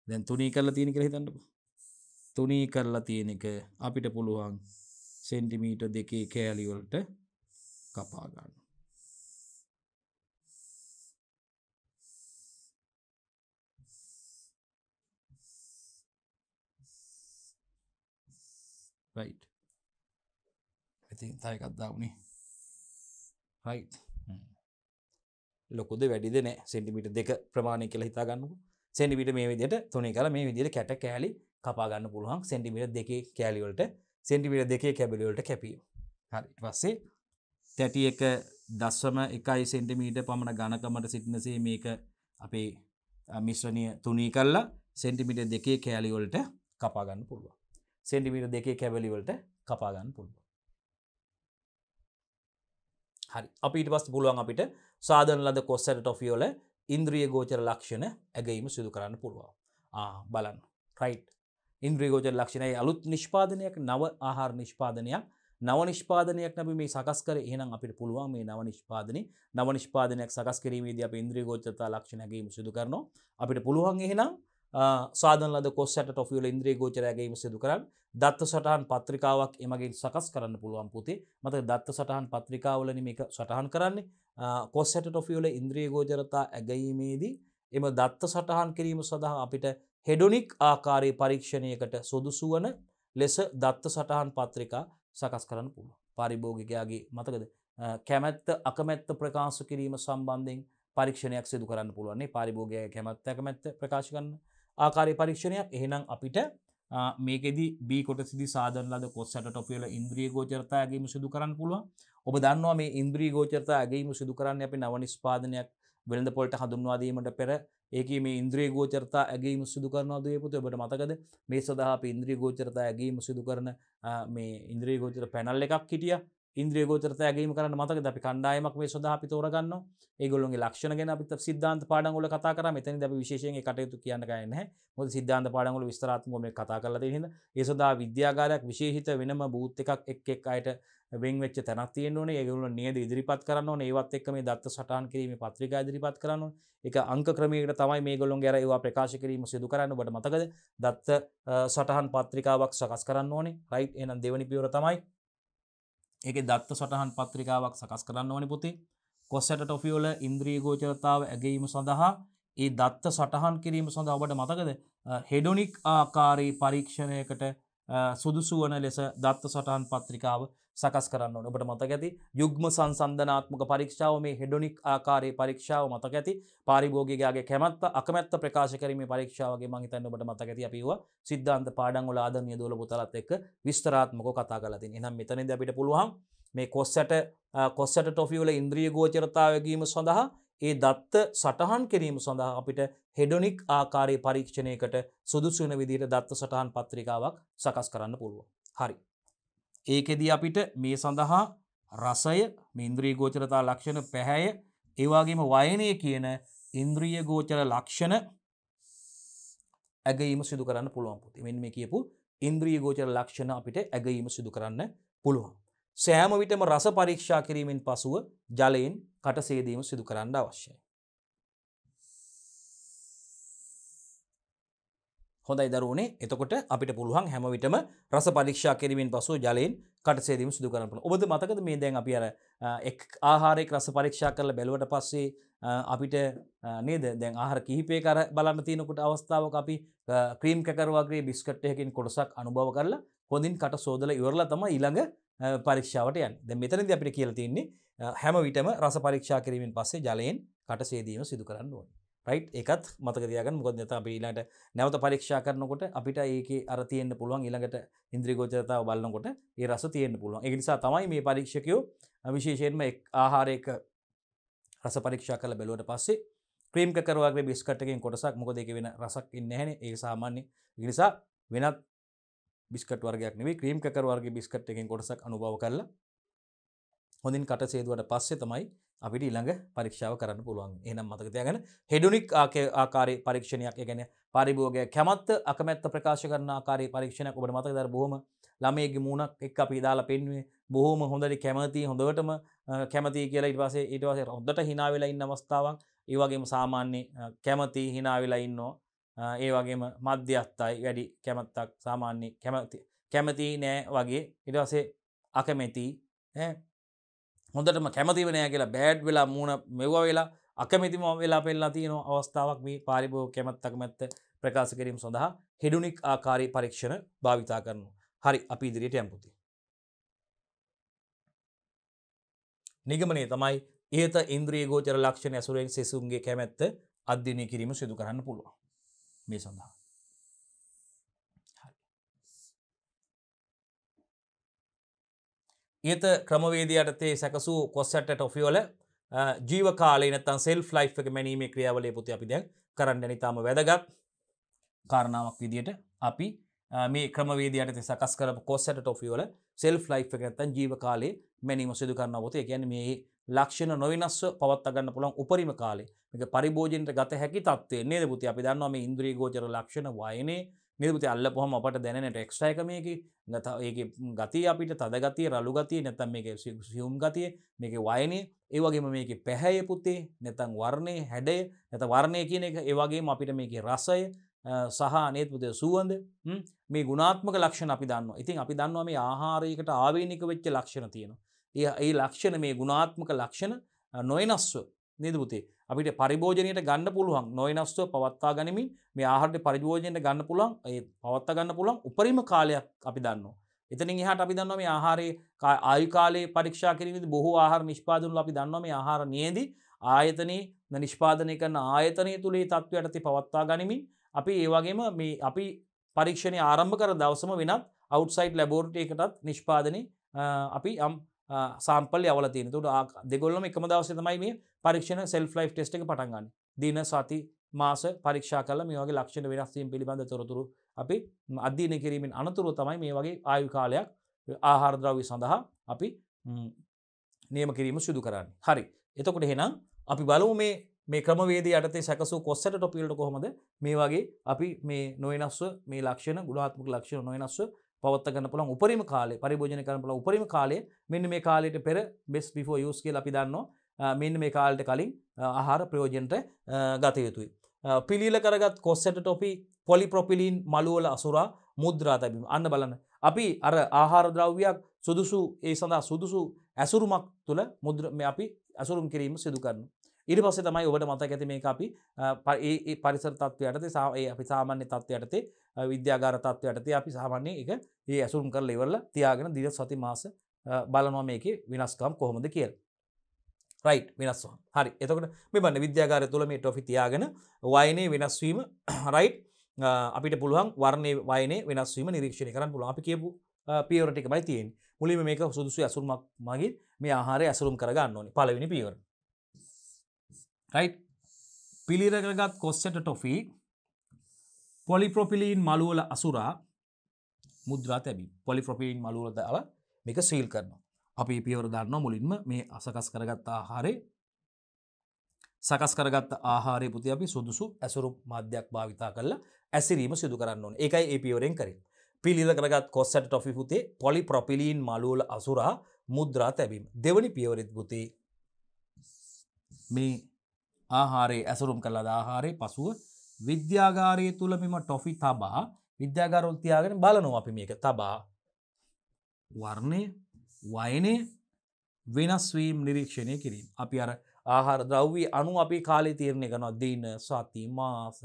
දැන් තුනී කරලා තියෙන කර හිතන්නපු තුනී කරලා තියෙන එක අපිට පුළුවන් සෙන්ටිමීට දෙකේ කෑලිවලට කපා ගන්න right I think තයි එකත් දවුණේ හයි ලොකුද වැඩිද නෑ සෙන්ටිමිට දෙක ප්‍රමාණය කියලා හිතාගන්නකු සෙන්ටිමිට මේ විදියට තුනේ කල මේ විදියට කැට කෑලි කපාගන්න පුළුවන් සෙන්ටිමිට දෙකේ කෑලිවලට සෙන්ටිමිට දෙකේ කැබිලිවලට කැපිය හරි වස්සේ තැටි එක දස්වම එකයි සෙන්ටිමීට පමණ ගණකමට සිටිනසේ මේක අපේ මිශ්‍රණය තුනී කල්ලා සෙන්ටිමිට දෙකේ කෑලිවලට කපාගන්න පුළුවන් සෙන්ටිමීට දෙකේ කැවලිවලට කපාගන්න පුළුව හරි අපිට පස් පුළුවන් අපිට සාධන ලද කොස්සට ටොෆියෝල ඉන්ද්‍රිය ගෝචර ලක්ෂණ ඇගීම සිදු කරන්න පුළුවන් බලන්න රයිට් ඉන්ද්‍රීගෝජර ලක්ෂණයි අලුත් නිෂ්පාදනයක් නව ආහාර නිෂ්පාදනයක් නව නිෂ්පාදනයක් නැබ මේ සකස්කර එහනම් අපිට පුළුවන් මේ නව නිෂ්පාදන නව නිෂ්පාදනයක් සකස් කිරීමේද අප ඉන්ද්‍රීගෝචතා ලක්ෂණගේීම සිදු කරනවා අපිට පුළුවන් එහෙනම් සාධනලද කොස්සට ටොෆියල ඉන්ද්‍රී ගෝචරයගේීම සිදු කරන්න දත්ත සටහන් පත්‍රිකාවක් එමගින් සකස් කරන්න පුළුවන් පුති මත දත්ත සටහන් පත්‍රිකාවලන මේක සටහන් කරන්නේ කොස්සට ටොෆියල ඉන්ද්‍රී ගෝජරතා ඇගීමේදී එම දත්ත සටහන් කිරීම සඳහා අපිට හෙඩොනික් ආකාරයේ පරීක්ෂණයකට සොදුසුවන ලෙස දත්ත සටහන් පත්‍රිකා සකස් කරන්න පුළුව පරිභෝගිකයාගේ මතකද කැමැත්ත අකමැත්ත ප්‍රකාශ කිරීම සම්බන්ධෙන් පරීක්ෂණයක් සිදු කරන්න පුළුවන්නේ පරිභෝගය කැමැත්ත කැමැත්ත ප්‍රකාශ කරන්න ආකාරය පරීක්ෂණයක් එහෙනම් අපිට මේකෙදි බීකොට සිදි සාධරලද කොස්සට ටොපියල ඉන්ද්‍රී ගෝචරතායගේම සිදු කරන්න පුළුව ඔබ දන්නවා මේ ඉන්ද්‍රී ගෝචරතායගේම සිදු කරන්න අපි නව නිස්පාදනයක් වෙළඳ පොල්ට හඳුන්වාදීමට පෙර ඒක මේ ඉන්ද්‍රී ගෝචරතා ඇගේම සිදු කරනවාදේ පුතු ඔබට මතකද මේ සඳහා අප ඉන්ද්‍රී ගෝචරතා ඇගේම සිදු කරන මේ ඉන්ද්‍රී ගෝචර පැනල් එකක් හිටිය ඉන්ද්‍රිය ගෝචරත ඇගේීම කරන්න මතක අපි කණ්ඩායමක් මේ සඳහා අපි තෝරගන්න ඒගොල්ලොගේ ලක්ෂණ ගැන අපිත් සිද්ධාන්ත පාඩගොල කතා කර මෙතන දැ විශේෂයෙන් කටයුතු කියන්න ගන්න මොද සිද්ධාන්ත පාඩගොල විස්තරාත්ම මේ කතා කරලද හිද ඒ සඳහා විද්‍යාගාරයක් විශේහිත වෙනම බූත් එකක් එක් එක් අයට වෙංවෙච් තැනත්තියෙන් ඕන ඒගුල නියද ඉදිරිපත් කරන්න ඒවත් එක්ම මේ දත්ත සටන් කිරීම පත්‍රික ඉදිරිපත් කරන්න එක අංක ක්‍රමීට තමයි මේ ගොලොන් ගැර ඒවා ප්‍රකාශ කිරීම සිදු කරන්න බට මතකද දත්ත සටහන් පත්‍රිකාවක් සකස් කරන්න ඕනේ රයි් එනම් දෙවනි පියවර තමයි ඒක දත්ත සටහන් පත්‍රිකාවක් සකස් කරන්න ඕනි පුති කොස්සට ටොෆියෝල ඉන්ද්‍රී ගෝචරතාව ඇගීම සඳහා ඒ දත්ත සටහන් කිරීම සඳහා ඔබට මතකද හෙඩොනික් ආකාරී පරීක්ෂණයකට සුදුසුවන ලෙස දත්ත සටහන් පත්‍රිකාව සකස් කරන්න ඕන. ඔබට මතක ඇති යුග්ම සංසන්දනාත්මක පරීක්ෂාව මේ හෙඩොනික් ආකාරයේ පරීක්ෂාව මතක ඇති. පාරිභෝගිකයාගේ කැමැත්ත අකමැත්ත ප්‍රකාශ කිරීමේ පරීක්ෂාවගේ මම හිතන්නේ ඔබට මතක ඇති අපි ඒවා සිද්ධාන්ත පාඩම් වල ආදරණීය දෝල පුතාලත් එක්ක විස්තරාත්මකව කතා කරලා තියෙනවා. එහෙනම් මෙතනදී අපිට පුළුවන් මේ කොස්සට කොස්සට ටොෆි වල ඉන්ද්‍රිය ගෝචරතාවය ගැනීම සඳහා ඒ දත්ත සටහන් කිරීම සඳහා අපිට හෙඩොනික් ආකාරයේ පරීක්ෂණයකට සුදුසු වෙන විදිහට දත්ත සටහන් පත්‍රිකාවක් සකස් කරන්න පුළුවන්. හරි. ඒකෙදී අපිට මේ සඳහා රසය මින්ද්‍රී ගෝචරතා ලක්ෂණ පැහැය ඒවාගේම වයනය කියන ඉන්ද්‍රිය ගෝචර ලක්ෂණ ඇගීම සිදු කරන්න පුළුවන් පුති මෙන් මේ කියපු ඉන්ද්‍රී ගෝචර ලක්ෂණ අපිට ඇගීම සිදු කරන්න පුළුවන්. සෑම විටම රස පරීක්ෂා කිරීමෙන් පසුව ජලයෙන් කටසේදීම සිදු කරන්න අවශ්‍යයි. හොඳයි දරුවනේ එතකොට අපිට පුළුවන් හැමවිටම රස පරීක්ෂා කිරීමෙන් පසු ජලයෙන් කටසේදීම සිදු කරන්න ඔබද මතකද මේ දැන් අපි අර එක් ආහාරයක් රස පරීක්ෂා කරලා බැලුවට පස්සේ අපිට නේද දැන් ආහාර කිහිපය කර බලන්න තියෙනකොට අවස්ථාවක අපි ක්‍රීම් කකරවාගේ බිස්කට් එකකින් කොටසක් අනුභව කරලා හොඳින් කට සෝදලා ඉවරලා තමයි ඊළඟ පරීක්ෂාවට යන්නේ. දැන් මෙතනදී අපිට කියලා තියෙන්නේ හැම විටම රස පරීක්ෂා කිරීමෙන් පස්සේ ජලයෙන් කට සේදීම සිදු කරන්න ඕනේ. රයි් එකත් මතක දයග මුොදනත අපිලාට නැවත පරීක්ෂා කරනකොට අපිට ඒක අර තියන්න පුළුවන් ඉළඟට ඉන්ද්‍රගෝචතාව බලන්නකොට ඒ රස තියෙන් පුළුවන් එනිසා තමයි මේ පරීක්ෂකයෝ විශේෂයෙන්ම එක් ආහාරයක රස පරීක්ෂා කළ බැලුවට පස්සේ ක්‍රීම් කරවගේ බිස්කට්කින් කොටසක් මොක දෙක වෙන රසක් ඉන්නහැන ඒ සාමාන්‍ය නිසා වෙනත් බිස්කට වර්ගයක් නෙවේ ක්‍රීම් කරවගේ බිස්කට්කින් කොටසක් අනුභව කරලා හොඳින් කට සේදුවට පස්සේ තමයි අපිට ඊළඟ පරීක්ෂාව කරන්න පුළුවන් එනම් මතක තියාගෙන හෙඩුනික් ආකාරයේ පරීක්ෂණයක් ගැන පරිභෝගය කැමත්ත අකමැත්ත ප්‍රකාශ කරන ආකාරයේ පරීක්ෂණයක් ඔබට මතක දර බොහොම ළමයේගේ මූණක් එක්ක අපි දාලා පෙන්වුවේ බොහොම හොඳට කැමති හොඳටම කැමති කියලා ඊට පස්සේ ඊට පස්සේ හොඳට hina වෙලා ඉන්න අවස්ථාවක් ඒ වගේම සාමාන්‍ය කැමති hina වෙලා ඉන්නවා ඒ වගේම මධ්‍යස්ථයි වැඩි කැමැත්තක් සාමාන්‍ය කැමති කැමති නෑ වගේ ඊට පස්සේ අකමැති ඈ හොඳටම කැමතිවනය කියලා බෑඩ් වෙලා මූුණ මෙව වෙලා අකමැතිම වෙලා පෙල්ලා තියෙන අවස්ථාවක් මේ පාරිභෝ කැමත්තක මැත්ත ප්‍රකාශ කිරීම සඳහා හෙඩුනික් ආකාරී පරීක්ෂණ භාවිතා කරනු. හරි අපි ඉදිරියට යම්පුති. නිගමනේ තමයි ඒත ඉන්ද්‍රී ගෝචර ලක්ෂණ ඇසුරෙන් සෙසුන්ගේ කැමැත්ත අධ්‍යනය කිරීම සිදු කරන්න පුළුවන් මේ සඳහා. ඒත ක්‍රමවේදයටතේ සැකසූ කොස්සට ටොෆියෝල ජීවකාලනතන් සෙල් ෆ්ලයි් එක මැනීමේ ක්‍රියාවලය පුති අපි දැන් කරන්න නිතාම වැදගත් කාරණාවක් විදියට අපි මේ ක්‍රමවේදයට සකස් කර කොස්සට ටොෆියෝල සෙල් ෆ්ලයි් එක නැතන් ජීවකාලේ මැනීම සිදු කරන්න පොතේ ගැන මේ ලක්ෂණ නොවිනස්ව පවත්තගන්න පුළන් උපරිම කාලේ එක පරිභෝජනට ගත හැකි තත්වේ නේද පුති අපි දන්නවා මේ ඉන්ද්‍රී ගෝචර ලක්ෂණ වයනේ නිරපති අල්ල පොහම අපට දැනට එක්ෂයකමයකි ඒ ගති අපිට තදගතිය රළුගතිය නැතම් මේක සියුම් ගතිය මේක වයනය ඒවගේම මේක පැහැය පුත්තේ නැතන් වර්ණය හැඩය නැත වර්ණය කියන එක ඒවගේ අපිට මේක රසය සහ නේත්පුතය සුවන්ද මේ ගුණාත්මක ලක්ෂණ අපි දන්න ඉතින් අපි දන්නවා මේ ආහාරයකට ආවේනික වෙච්ච ලක්ෂණ තියෙනවා. ඒ ඒ ලක්ෂණ මේ ගුණාත්මක ලක්ෂණ නොයනස්ව නිදපුතේ අපිට පරිභෝජනයට ගන්න පුළුවන් නොයිනස්ව පවත්වා ගනිමින් මේ ආහාරට පරිභෝජනයට ගන්න පුළුවන් ඒ පවත්වා ගන්න පුළුවන් උපරිම කාලයක් අපි දන්නවා. එතනින් එහාට අපි දන්නවා මේ ආහාරයේ ආයු කාලයේ පරීක්ෂා කිරීමේදී බොහෝ ආහාර නිෂ්පාදනවල අපි දන්නවා මේ ආහාර නියේදී ආයතනයේ නිෂ්පාදනය කරන ආයතනය තුලේ තත්ත්වයට ඇති පවත්වා ගනිමින් අපි ඒ වගේම මේ අපි පරීක්ෂණය ආරම්භ කර දවසම වෙනත් අවුට්සයිඩ් ලැබෝරටරි එකටත් නිෂ්පාදනය අපි යම් සාම්පල් අවලතින තුට දෙගොල්ලම එකම දවස තමයි මේ පරීක්ෂණ සෙල් ලයි් ටෙස්ට එක පටන්ගන්න දින සති මාස පරීක්ෂා කල මේගේ ලක්ෂණ වෙනස්සීම් පිළිබඳ තොරතුරු අපි අධ්‍යන කිරීමෙන් අනතුරුව තමයි මේ වගේ ආයු කාලයක් ආහාරද්‍රව්‍ය සඳහා අපි නියම කිරීම සිදු කරන්න හරි එතකොට හෙනම් අපි බලව මේ මේ ක්‍රමවේද යටතේ සැකසු කොස්සට ටොපිල්ට කොහොමද මේ වගේ අපි මේ නොයනස්ව මේ ලක්ෂණ ගුණාත්මක ලක්ෂණ නොයනස්ව පවත්තගන්න පුළන් උපරිම කාලේ පරිභෝජන කරන පුළ උපරිම කාලේ මෙන්න මේ කාලයට පෙර බෙස් පිෆෝ යස් කියල අපි දන්නවා මෙන්න මේ කාලට කලින් ආහාර ප්‍රයෝජනට ගත යුතුයි. පිළිල කරගත් කොස්සට ටොපි පොලි ප්‍රොපිලීන් මළුවල අසුරා මුද්‍රා තැබීම අන්න බලන්න. අපි අර ආහාර ද්‍රව්‍යයක් සුදුසු ඒ සඳහා සුදුසු ඇසුරුමක් තුළ මුද්‍ර අපි ඇසුරුම් කිරීම සිදුකරන්න. ඉඩ පස තමයි ඔබට මතක ඇති මේ අපි ඒ පරිසර තත්වයටත සාඒ අපි සාමාන්‍ය තත්වයටතේ විද්‍යාගාර තත්වයටතේ අපි සාමාන්‍ය එක ඒ ඇසුම් කර ලෙවල්ල තියාගෙන දිර සති මාස බලනවා මේක වෙනස්කම් කොහොමද කියල්. රයි් වෙනස්වා හරි එතකට මේ බන්න විද්‍යාකාර තුළ මේ ටොෆි තියාගෙන වයනේ වෙනස්වීම රයිට් අපිට පුළුවන් වර්ණය වයනේ වෙනස්වීම නිරීක්ෂණ කරන්න පුළුව අපි කියපු පියවරටික මයි තියෙන් මුලිම මේක සුදුසු ඇසුරුමක් මගේ මේ ආහාරය ඇසුරුම් කරගන්න ඕනි පලවෙනි පියවරට රයි් පිළිරකරගත් කොස්සට ටොෆී පොලිප්‍රොපිලීන් මළුවල අසුරා මුද්‍රා තැබි පොලිප්‍රොපිලීන් මළුවල දාව මේක සීල් කරනවා අපි පියවර දන්න මුලින්ම මේ අසකස් කරගත් ආහාරය සකස් කරගත් ආහාරය පුති අපි සුදුසු ඇසුරු මාධ්‍යයක් භාවිතා කරලා ඇසිරීම සිදු කරන්න ඕන එකයි ඒ පියවරෙන් කරේ පිළිල කරගත් කොස්සට ටොෆි පුතේ පොලි ප්‍රොපිලීන් මලුවල අසුරා මුද්‍රා තැබීම දෙවනි පියවරෙත් පුතේ මේ ආහාරයේ ඇසුරුම් කළ ආහාරයේ පසුව විද්‍යාගාරය තුළ මෙම ටොෆි තබා විද්‍යාගාරොල් තියාගෙන බලනො අපි මේක තබා වර්ණය වයනය වෙනස්වීම් නිරීක්ෂණය කිරීම. අපි අර ආහාර ද්‍රව්වී අනු අපි කාලේ තීරණය කනවා දීන සති මාස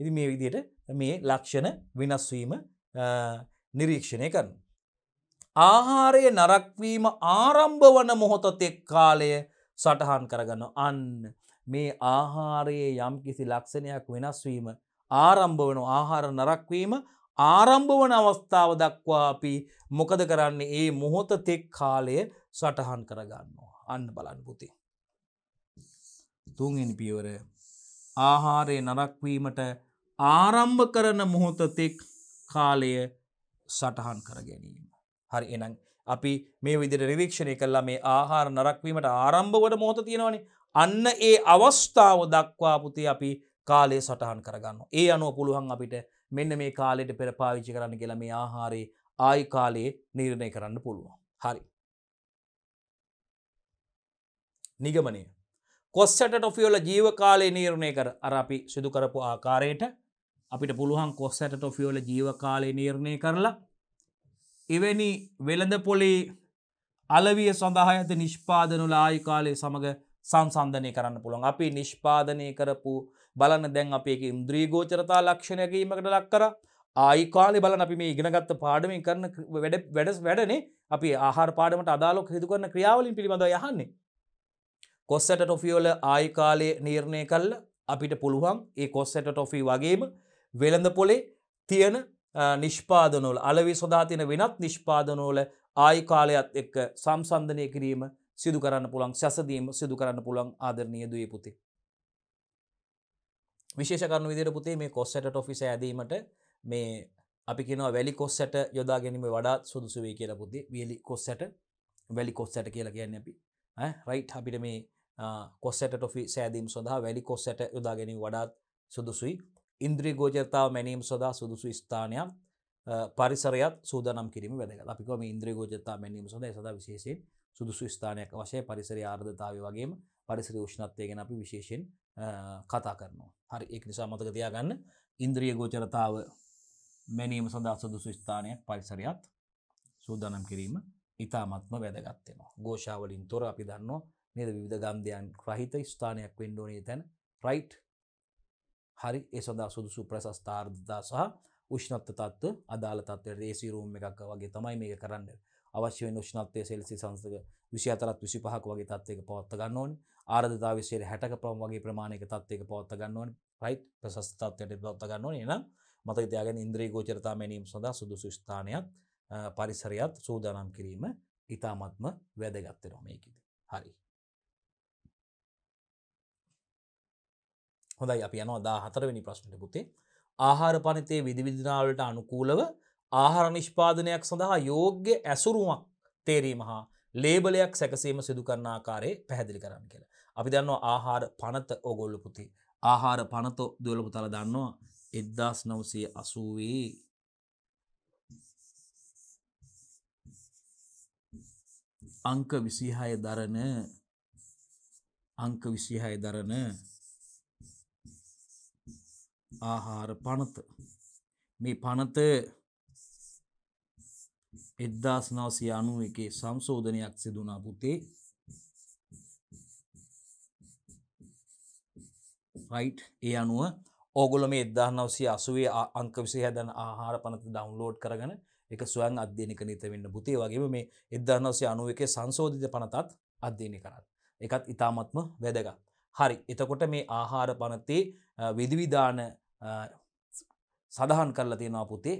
ඉති මේ විදියට මේ ලක්ෂණ වෙනස්වීම නිරීක්ෂණය කරන. ආහාරය නරක්වීම ආරම්භ වන මොහොතතෙක් කාලය සටහන් කරගන්න අන්න මේ ආහාරයේ යම්කිසි ලක්ෂණයක් වෙනස්වීම ආරම්භ වන ආහාර නරක්වීම ආරම්භවන අවස්ථාව දක්වා අපි මොකද කරන්නේ ඒ මොහොත තෙක් කාලය සටහන් කරගන්නවා අන්න බලන් පුති. තුන්ෙන් පියවර ආහාරය නරක්වීමට ආරම්භ කරන මොහොත තෙක් කාලය සටහන් කර ගැනීම. හරි එනම් අපි මේ විදිර නිරීක්ෂණය කල්ලා මේ ආහාර නරක්වීමට ආරම්භවට මොහොත තියෙනවනේ අන්න ඒ අවස්ථාව දක්වා පුතේ අපි කාලය සටහන් කරගන්න. ඒ අනුව පුළුවන් අපිට මෙන්න මේ කාලෙට පෙර පාවිච්චි කරන්න කියලා මේ ආහාරයේ ආයි කාලයේ නිර්ණය කරන්න පුළුවන්. හරි. නිගමනය. කොස්සට ටොෆියෝල ජීව කාලය නීරණය කර අර අපි සිදු කරපු ආකාරයට අපිට පුළුවන් කොස්සට ටොෆියෝල ජීව කාලය නීරණය කරලා එවැනි වෙළඳ පොලේ අලවිය සඳහා ඇත නිෂ්පාදනු ලායි කාලය සමඟ සංසන්ධනය කරන්න පුළුවන් අපි නිෂ්පාදනය කරපු බලන්න දැන් අප එක ඉන්ද්‍රීගෝචරතා ලක්ෂණයකීමකට ලක් කර ආයිකාලි බලන අපි මේ ඉගෙනගත්ත පාඩමින් කරන වැඩ වැඩස් වැඩනේ අපි ආහාර පාඩමට අදාලොක් හිතු කරන ක්‍රියාවලින් පිළිබඳ යහන්නේ කොස්සට ටොෆියෝල ආයිකාලය නීර්ණය කල්ල අපිට පුළුවන් ඒ කොස්සට ටොෆී වගේම වෙළඳ පොලේ තියෙන නිෂ්පාදනෝල අලවි සොදා තින වෙනත් නිෂ්පාදනෝල ආයිකාලයත් එක්ක සම්සන්ධනය කිරීම සිදු කරන්න පුළන් සැසදීම සිදු කරන්න පුළන් ආදරනය දුව පුති. විශේෂකරන විදිර පුතේ මේ කොස්සට ටොෆිස ඇදීමට මේ අපි කියෙනවා වැලි කොස්සට යොදා ගැනීම වඩාත් සුදුසුවේ කියලා පුද්දේ වියලි කොස්සට වැලි කොස්සට කියලා කියන්න අපි රයි් අපිට මේ කොස්සට ටොෆි සෑදීම් සඳහා වැලි කොස්සට යොදා ගැනීම වඩාත් සුදුසුයි ඉන්ද්‍රී ගෝජතාව මැනීම් සොදා සුදුසු ස්ථානයක් පරිසරයත් සූදනම් කිරීම වැදග අපිකම ඉන්ද්‍රී ගෝජතා මැනීම සොඳ සඳ විශේෂයෙන් සුදුසු ස්ථානයක් වශය පරිසරය ආර්ධතාවය වගේම පරිසරි ෂ්ණත්වය ගැන අපි විශේෂෙන් කතා කරනවා. හරි එක් නිසා මතක තියාගන්න ඉන්ද්‍රිය ගෝචරතාව මැනීම සඳහා සුදුසු ස්ථානයක් පරිසරයත් සූදානම් කිරීම ඉතාමත්ම වැදගත්වෙනවා. ගෝෂාවලින් තොර අපි දන්නවා නද විධ ගන්ධයන් ක්‍රහිත ස්ථානයක් වෙන්ඩෝනී තැන රයිට් හරි ඒ සඳහා සුදුසු ප්‍රසස්ථාර්ධතා සහ උෂ්ණත්ත තත්ව අදාළ තත්ව රේසිරූම් එකක් වගේ තමයි මේක කරන්න අවශ්‍ය වෙන උෂ්ණත්වය සෙල්සියස් අංශක 24ත් 25ක් වගේ තත්ත්වයක පවත්වා ගන්න ඕනේ. ආර්ද්‍රතාව විශේෂ 60ක ප්‍රම වගේ ප්‍රමාණයක තත්ත්වයක පවත්වා ගන්න ඕනේ. රයිට් ප්‍රසස්ත තත්ත්වයට පවත්වා ගන්න ඕනේ. එහෙනම් මතක තියාගන්න ඉන්ද්‍රිය ගෝචරතා මැනීම සඳහා සුදුසු ස්ථානයක් පරිසරයත් සූදානම් කිරීම ඉතාමත්ම වැදගත් වෙනවා මේකෙදී. හරි. හොඳයි අපි යනවා 14 වෙනි ප්‍රශ්නෙට පුතේ. ආහාර පනිතේ විවිධ විදිනාවලට අනුකූලව ආහාර නිෂ්පාදනයක් සඳහා යෝග්‍ය ඇසුරුමක් තේරීම හා ලේබලයක් සැකසීම සිදුකරන ආකාරයේ පැහැදිලි කරන්න කියලා. අපි දන්නවා ආහාර පනත ඕගොල්ලු පුතේ. ආහාර පනත දොළු පුතලා දන්නවා 1980 අංක 26 දරන අංක 26 දරන ආහාර පනත මේ පනත එද්දාස් නවසය අනුව එකේ සංශෝධනයක් සිදුනා පුතේ රයිට් ඒ අනුව ඕගොලම එදදා නවසේ අසුවේ අංක විසි හැදැන ආහාර පනත ඩවන්ලෝඩ් කරගන එක ස්වයන් අධ්‍යනික නීතවෙන්න පුතේ වගේ මේ එදදා නවසේ අනුව එක සංශෝධිත පනතත් අධ්‍යයනය කරත් එකත් ඉතාමත්ම වැදගත් හරි එතකොට මේ ආහාර පනතේ විදිවිධාන සඳහන් කරලා තියෙනවා පුතේ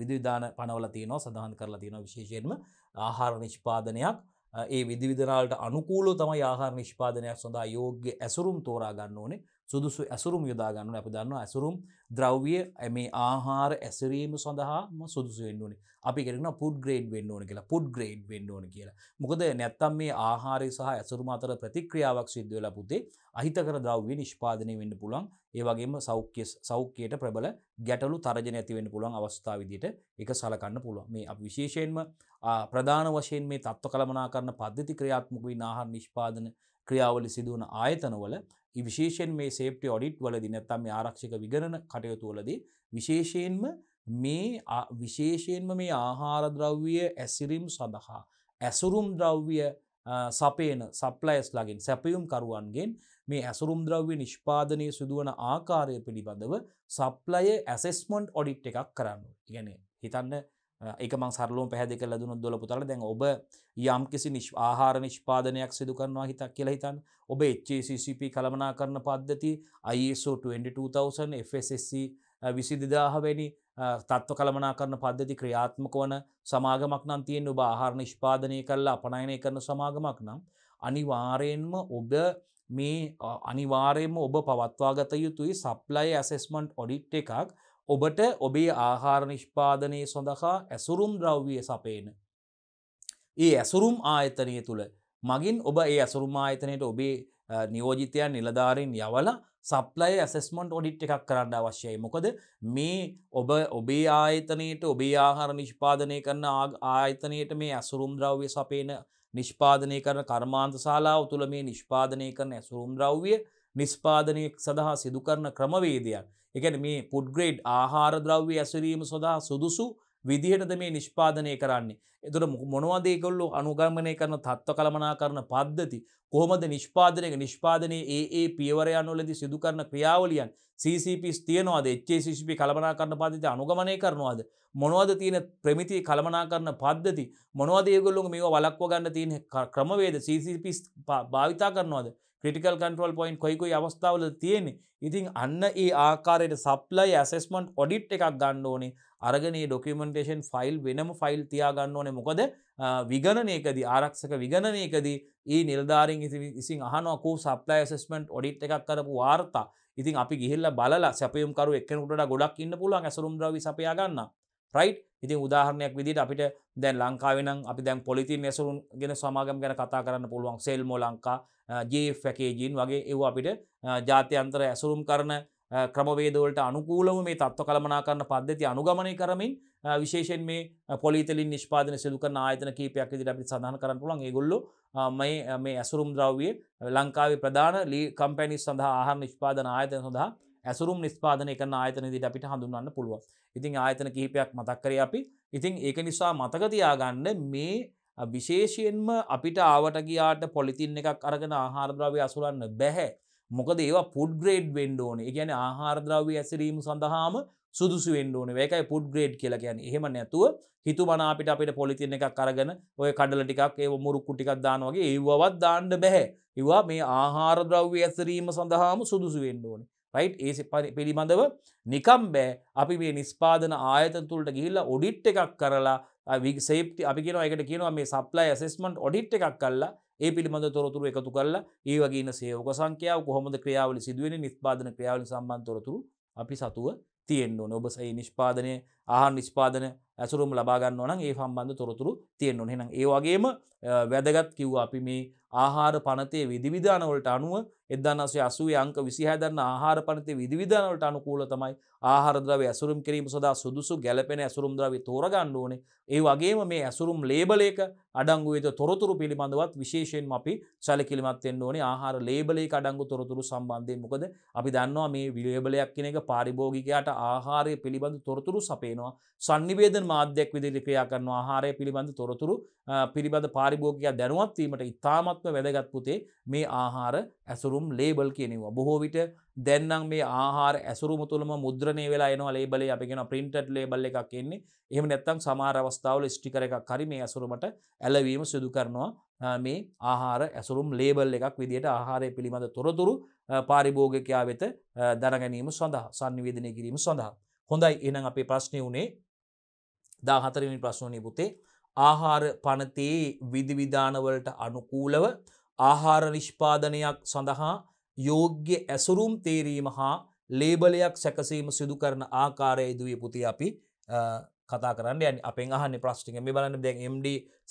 විදුවිධාන පනවල තියෙනවා සඳහන් කරලා තියෙනවා විශේෂයෙන්ම ආහාර නිෂ්පාදනයක් ඒ විදිවිධනාලට අනුකූලෝ තම ආහාර නිෂ්පාදනයක් සොඳ යෝග්‍ය ඇසුරුම් තෝරා ගන්න ඕනේ සුදුසු ඇසුරුම් යොදාගන්නු අප දන්න ඇසුරුම් ද්‍රව්ිය මේ ආහාර ඇසරීම සඳහාම සුදුසු වෙන්නුවනේ අපි කෙරෙන පුඩ් ග්‍රේඩ් වෙන්න ඕන කියලා පුඩ් ග්‍රේඩ් වෙන්න ඕන කියලා මොකද නැත්තම් මේ ආහාරය සහ ඇසුරුම අතර ප්‍රතික්‍රියාවක් සිද්ධ වෙලා පුතේ අහිතකර ද්‍රව්‍ය නිෂ්පාදනය වෙන්න පුළුවන් ඒ වගේම සෞඛ්‍ය සෞඛ්‍යයට ප්‍රබල ගැටලු තරජන ඇතිවෙන්න පුළුවන් අවස්ථා විදියට එක සලකන්න පුළුවන් මේ අප විශේෂයෙන්ම ප්‍රධාන වශයෙන් මේ තත්ත්ව කළමනා කරන පද්ධති ක්‍රියාත්මක වී නාහාර නිෂ්පාදන ක්‍රියාවලි සිදුවන ආයතනවල විශේෂෙන් මේ සේප්ටි ඔඩිට් වලදි නැත්තම් මේ ආරක්ෂක විගණන කටයුතුවලදී විශේෂයෙන්ම මේ විශේෂයෙන්ම මේ ආහාර ද්‍රව්‍ය ඇසිරිම් සඳහා ඇසුරුම් ද්‍රව්‍ය සපේන සප්ලයිස් ලගින් සැපයුම් කරුවන්ගෙන් මේ ඇසුරුම් ද්‍රව්‍ය නිෂ්පාදනය සිදුවන ආකාරය පිළිබඳව සප්ලය ඇසෙස්මොන්ට් ඔඩිට් එකක් කරන්න. ඉගැන හිතන්න එක මං සරලෝ පැහදි කල දුනු දොල පුතල දැන් ඔබ යම් කිසි නිශ් ආහාර නිෂ්පාදනයක් සිදු කරනවා හිතක් කියලා හිතන් ඔබ HCCP කළමනා කරන පද්ධති ISO 22000 FSSC විසිදිදාහවැනි තත්ව කළමනා කරන පද්ධති ක්‍රියාත්මක වන සමාගමක් නම් තියෙන් ඔබ ආහාර නිෂ්පාදනය කරලා අපනයනය කරන සමාගමක් නම් අනිවාරයෙන්ම ඔබ මේ අනිවාරයෙන්ම ඔබ පවත්වා ගත යුතුයි සප්ලයි ඇසෙස්මන්ට් ඔඩිට් එකක් ඔබට ඔබේ ආහාර නිෂ්පාදනය සොඳහා ඇසුරුම් ද්‍රව්විය සපේන. ඒ ඇසුරුම් ආයතනය තුළ මගින් ඔබ ඒ ඇසුරුම් ආයතනයට ඔබේ නියෝජිතයන් නිලධාරින් යවල සප්ලය ඇසස්මන්ට් ඔඩිට් එකක් කරන්න අවශ්‍යයි මොකද මේ ඔබ ඔබේ ආයතනයට ඔබේ ආහාර නිෂ්පාදනය කරන ආයතනයට මේ ඇසුරුම් ද්‍රව්‍ය සපේන නිෂ්පාදනය කරන කර්මාන්ත ශලාව තුළ මේ නිෂ්පාදනය කරන ඇසුරුම් ද්‍රව්‍ය නිස්්පාදනයක් සඳහා සිදුකරන ක්‍රමවේදයක් එකන මේ පුඩ්ග්‍රේඩ් ආහාර ද්‍රව්‍ය ඇසරීම සොදා සුදුසු විදිහටද මේ නිෂ්පාදනය කරන්නේ. එතුර මොනවදේකොල්ලු අනුගර්මනය කරන තත්ව කළමනා කරන පද්ධති. කොහොමද නිෂ්පාදනයක නිෂ්පාදනයේ ඒ ඒ පියවරයන්නුලදි සිදුකරන ක්‍රියාවලියන් CCP තියනවාද HACCP කළමනා කරන පද්ධති අනුගමනය කරනවාද. මොනවද තියෙන ප්‍රමිති කළමනා කරන පද්ධති මොනවදේගොල්ලු මේ වලක්ව ගන්න තියෙන ක්‍රමවේද CCP භාවිතා කරනවාද. ක්‍රටිකල් කන්ට්‍රල් පොයින්් කොයිකුයි අවස්ථාවල තියෙන ඉතින් අන්න ඒ ආකාරයට සප්ලයි ඇසෙස්මන්ට් ඔඩිට් එකක් ගන්න ඕනේ අරගනේ ඩොකමෙන්ටේෂන් ෆයිල් වෙනම ෆයිල් තියාගන්න ඕනේ මොකද විගණනයකද ආරක්ෂක විගණනයකදී ඒ නිල්ධාරින් ඉසින් අහනකු සප්ලයි ඇසස්මට් ඔඩිට් එකක් කරපු වාර්තා ඉතින් අපි ගිහිල්ල බලලා සැපයම්කරු එකනුට ගොඩක් ඉන්න පුළුවන් ඇසරුම් ද්‍රවි සපයා ගන්න රයිට් ඉතින් උදාහරණයක් විදිට අපිට දැන් ලංකාවෙනම් අපි දැන් පොලිති නැසුරුන් ගෙන සමාගම් ගැන කතා කරන්න පුළුවන් සෙල්මෝ ලංකා ජේෆැකේජීන් වගේ ඒව අපිට ජාත්‍යන්තර ඇසුරුම් කරන ක්‍රමවේදවලට අනුකූලව මේ තත්ව කළමනා කරන්න පද්ධති අනුගමනය කරමින් විශේෂෙන් මේ පොලිතලින් නිෂ්පාදන සිදුක නායතන කීපයක් ඉදිට අපි සඳහන් කරන්න පුළන් ඒගොල්ලු මේ මේ ඇසුරුම් ද්‍රව්ිය ලංකාවේ ප්‍රධාන ලී කම්පැනිස් සඳහා ආහාර නිෂ්පාදන ආයතන සඳහා ඇසුරුම් නිස්පාදන එක ආයතන දිට අපිට හඳුන්වන්න පුළුවන් ඉතිං ආයතන කිහිපයක් මතක් කරේ අපි ඉතිං ඒක නිසා මතකතියාගන්න මේ විශේෂයෙන්ම අපිට ආවට ගියාට පොලිතින් එකක් අරගෙන ආහාරද්‍රව්‍ය අසුරන්න බැහැ මොකද ඒවා පුඩ් ග්‍රේඩ් වෙන්ඩෝන ගැන ආහාරද්‍රව්‍ය ඇසිරීම සඳහාම සුදුසු වෙන්ඩෝන ඒකයි පුඩ් ග්‍රේඩ් කියලා කියන්න එහෙම නැතුව හිතු බන අපිට අපිට පොලිතින් එකක් අරගෙන ඔය කඩල ටිකක් ඒ මුරුක්කු ටිකක් දානවගේ ඒවවත් දාන්න බැහැ ඒවා මේ ආහාරද්‍රව්‍ය ඇසරීම සඳහාම සුදුසු වෙන්ඩෝනේ රයි් ඒ පිළිබඳව නිකම් බෑ අපි මේ නිස්පාදන ආයතන් තුළට ගිහිල්ල ඔඩිට් එකක් කරලා සේප්ති අපි කියෙන එකට කියනවා මේ සප්ලයි ඇසෙස්මන්ට් ඔඩිට් එකක් කල්ලා ඒ පිළිබඳ තොරතුරු එකතු කරලා ඒ වගේ සේවක සංකයාව කොහොමද ක්‍රියාවලි සිදුවෙන නිස්පාදන ක්‍රියාවලි සම්බන්තොරතුරු අපි සතුව තියෙන්න්න ඔබ සයි නිෂ්පාදනය ආහා නිෂ්පාදන ඇසුරුම් ලබාගන්න නම් ඒ සම්බන්ධ තොරතුරු තියෙන්න්නු හෙනම් ඒවාගේම වැදගත් කිව් අපි මේ ආහාර පනතේ විදිවිධානවලට අනුව එදදාන්සේ අසුවේ අංක විසිහදන්න ආහාර පනති විදිවිධානවලට අනුකූල තමයි ආහරද්‍රව ඇසුරුම් කිරීම සොදා සුදුසු ගැලපෙන ඇසුරුම් ද්‍රවි තෝරගන්න ඕනේ ඒ වගේම මේ ඇසුරුම් ලේබලයක අඩංගුවේද තොරතුරු පිළිබඳවත් විශේෂයෙන් අපි සැලකිලිමත් වෙන්න ඕනේ ආහාර ලේබලයක අඩංගු තොරතුරු සම්බන්ධයෙන් මොකද අපි දන්නවා මේ ලේබලයක් කියන එක පාරිභෝගිකයාට ආහාරය පිළිබඳ තොරතුරු සපේනවා සංනිවේදන මාධ්‍යයක් විදිහට ක්‍රියා කරන ආහාරය පිළිබඳ තොරතුරු පිළිබඳ පාරිභෝගිකයා දැනුවත් වීමට ඉතාමත්ම වැදගත් පුතේ මේ ආහාර ඇසුරුම් ලේබල් කියනවා බොහෝ විට දැන්නම් මේ ආහාර ඇසුරු මුතුළම මුද්‍රණය වෙලා එනවා ලේබලේ අපිගෙන ප්‍රින්ටඩ් ලේබල් එකක් එන්නේ එහෙම නැත්තම් සමහර අවස්ථාවල ස්ටිකර එකක් හරි මේ ඇසුරුමට ඇලවීම සිදු කරනවා මේ ආහාර ඇසුරුම් ලේබල් එකක් විදිහට ආහාරය පිළිබඳ තොරතුරු පාරිභෝගකයා වෙත දරගැනීම සඳහා සංනිවේදනය කිරීම සඳහා හොඳයි එනම් අපේ ප්‍රශ්නය වුණේ දාහතරනි ප්‍රශ්නනය පුතේ ආහාර පනතයේ විධවිධානවලට අනුකූලව ආහාර නිෂ්පාදනයක් සඳහා යෝග්‍ය ඇසුරුම් තේරීම හා ලේබලයක් සැකසීම සිදු කරන ආකාරය ඉදුවේ පුති අපි කතා කරන්න යන් අප අහන්න ප්‍රශ්ටික මේ බලන්න දැන් MD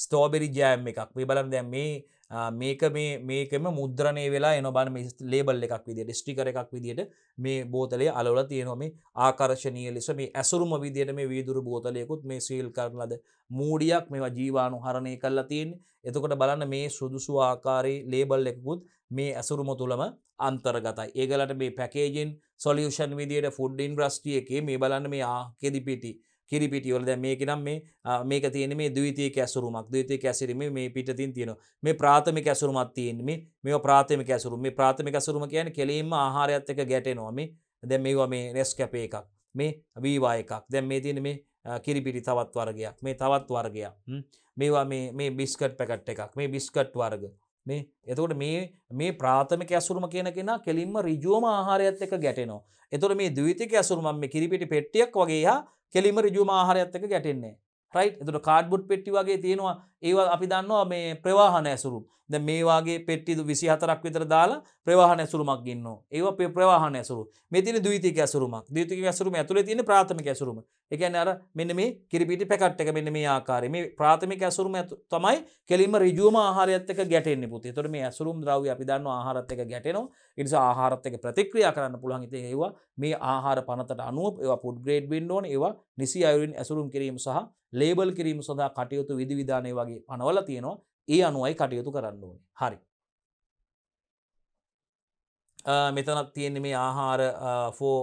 ස්ටෝබෙරි ජෑම් එකක් මේ බලන්න දැ මේ මේක මේ මේකම මුද්‍රණය වෙලා එන බන ලේබල් එකක් විදිට ස්ටිකර එකක් විදිට මේ බෝතලය අලවල තියෙනොම ආකර්ශණය ලෙස මේ ඇසුරුම විදියට මේ වීදුරු බෝතලයකුත් මේ සීල් කරලද මූඩියක් මෙවා ජීවානු හරණය කල්ලා තියෙන් එතකොට බලන්න මේ සුදුසු ආකාරී ලේබල් එකකුත් මේ ඇසුරුම තුළම අන්තර්ගතයි ඒගලට මේ පැකේජෙන් සොලියෂන් විදියට ෆුඩ්ඩින් ප්‍රස්ටිය එකේ මේ බලන්න මේ ආකෙදිපිටි කිරිපිටියවල දැ මේක නම් මේ මේක තියෙන මේ දීතිය කැසුරුමක් දීතය කැසිරීම මේ පිටතින් තියෙන මේ ප්‍රාථමි කැසුරුමත් තියන්ම මේ ප්‍රාථමි කැසුරු මේ ප්‍රාථමි කැසුරුම කියන කෙලීම ආහාරයත්තක ගැටෙනවාම දැ මේවා මේ නෙස් කැපේ එකක් මේ වීවා එකක් දැන් මේ තියෙන මේ කිරිපිටි තවත් වර්ගයක් මේ තවත් වර්ගයක් මේවා මේ බිස්කට් පැකට් එකක් මේ බිස්කට් වර්ග මේ එතකොට මේ මේ ප්‍රාථමික ඇසුරුම කියන කෙනා කෙලින්ම රිජුවම ආහාරයත් එක ගැටෙනවා. එතොට මේ දවිතික ඇසුරුමම කිරිපිටි පෙට්ටියක් වගේ හා කෙලිම රිජුම ආහාරයත් එක ගැටෙන්නේ රයි එතුට කාඩ්බුඩ් පෙට්ටි වගේ තියෙනවා ඒවා අපි දන්නවා මේ ප්‍රවාහන ඇසුරු ද මේවාගේ පෙට්ටිදු විසි හතරක් විතර දාලා ප්‍රවාහන ඇසුරුමක් ගන්න ඒවා ප්‍රවාහන ඇසුරු මෙතින දීතික ඇසුරුමක් දීතික ඇසුරුම ඇතුළ තියෙන ප්‍රාථමික ඇසුරුම එකැන අර මෙන්න මේ කිරිපිටි පැකට් එක මෙන්න මේ ආකාරය මේ ප්‍රාථමික ඇසුරුම තමයි කෙලින්ම රිජුවම ආහාරයත්තක ගැටෙන්නේ පුති තොට මේ ඇසුරුම් ද්‍රව්‍ය අපි දන්න ආහාරත්තක ගැටෙනවා ඉනිසා ආහාරත්තක ප්‍රතික්‍රියා කරන්න පුළන් හිතේ ඒවා මේ ආහාර පනතට අනුව ඒවා පුඩ් ග්‍රේඩ් බින්ඩෝන ඒවා නිසි අයුරින් ඇසුරුම් කිරීම සහ ලේබල් කිරීම සඳහා කටයුතු විධවිධානය වගේ පනවල තියෙනවා ඒ අනුවයි කටයුතු කරන්න ඕනේ හරි මෙතනත් තියෙන්නේ මේ ආහාර ෆෝ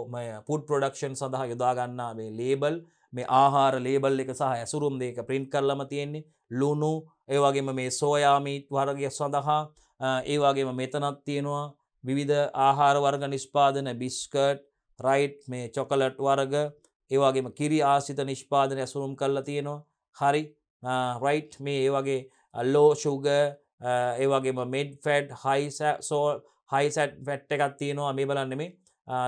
පුඩ් ප්‍රඩක්ෂන් සඳහා යොදාගන්නා මේ ලේබල් මේ ආහාර ලේබල් එක සහ ඇසුරුම් දෙක ප්‍රින්ට් කරලම තියෙන්නේ ලුණු ඒවගේම මේ සෝයාමීට් වර්ගය සඳහා ඒවාගේම මෙතනත් තියෙනවා විවිධ ආහාර වර්ග නිස්්පාදන බිස්කට් රයිට් මේ චොකලට් වර්ග ඒවාගේම කිරි ආසිත නිෂ්පාදනය ඇසුරුම් කරලා තියෙනවා හරි රයිට් මේ ඒවගේ අල්ලෝ ශුග ඒවගේම මෙඩ් ෆැඩ් හයිසෝ හයිසැට් වැට්ට එකත් තියෙනවා මේ බලන්නෙමේ